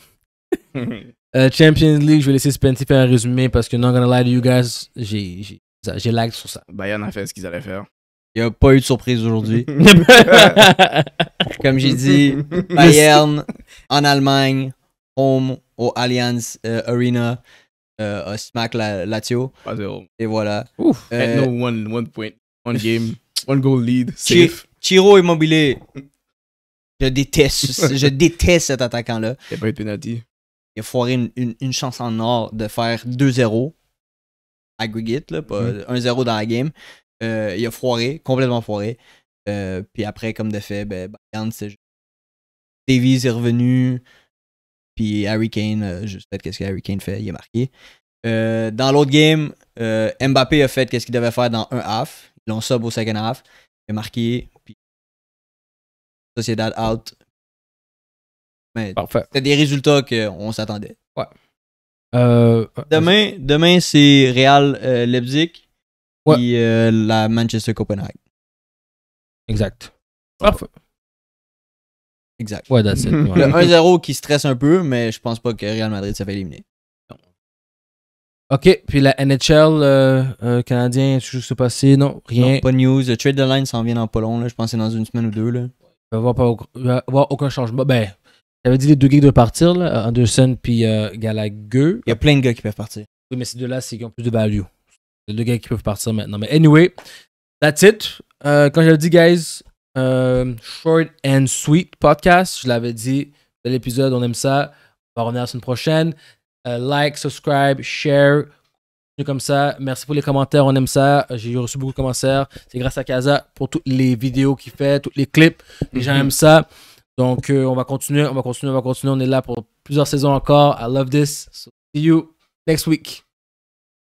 Euh, Champions League, je vais laisser Spencer faire un résumé parce que, not gonna lie to you guys, j'ai, j'ai, lag sur ça. Bayern a fait ce qu'ils allaient faire. Il n'y a pas eu de surprise aujourd'hui. Comme j'ai dit, Bayern en Allemagne, home au Allianz euh, Arena, euh, smack la, Et voilà. Ouf. Euh, one, point, one game, one goal lead, Chiro Immobilier. Je déteste, je déteste cet attaquant-là. Il n'y a pas eu de penalty il a foiré une, chance en or de faire 2-0 aggregate, pas 1-0 mhm. dans la game. Euh, il a foiré, complètement foiré. Euh, puis après, comme de fait, ben, Bayern, c'est Davies est revenu. Puis Harry Kane, euh, je sais qu'est-ce que Harry Kane fait, il est marqué. dans l'autre game, Mbappé a fait qu'est-ce qu'il devait faire dans un half. Ils l'ont sub au second half. Il a marqué. Puis Sociedad out. Mais C'était des résultats qu'on s'attendait. Ouais. Euh, euh demain, demain c'est Real euh, Leipzig et euh, la Manchester Copenhague. Exact. Parfait. Exact. Ouais, that's it. Le 1-0 qui stresse un peu, mais je pense pas que Real Madrid ça fait éliminer. Ok, puis la NHL canadien, je sais pas si, non, rien. pas de news. Le trade the line s'en vient dans pas long, je pense que c'est dans une semaine ou deux. Là. Il va y avoir, aucun changement. Ben, j'avais dit les deux qui doivent partir, euh, Anderson puis euh, Il y a plein de gars qui peuvent partir. Oui, mais ces deux-là, c'est qui ont plus de value. Les deux gars qui peuvent partir maintenant. Mais anyway, that's it. Euh, quand j'avais dit, guys, euh, short and sweet podcast, je l'avais dit, l'épisode, on aime ça. On va revenir la semaine prochaine. Euh, like, subscribe, share, comme ça. Merci pour les commentaires, on aime ça. J'ai reçu beaucoup de commentaires. C'est grâce à Kaza pour toutes les vidéos qu'il fait, tous les clips. Les gens mhm. aiment ça. Donc, euh, on va continuer, on va continuer, on va continuer. On est là pour plusieurs saisons encore. I love this. see you next week.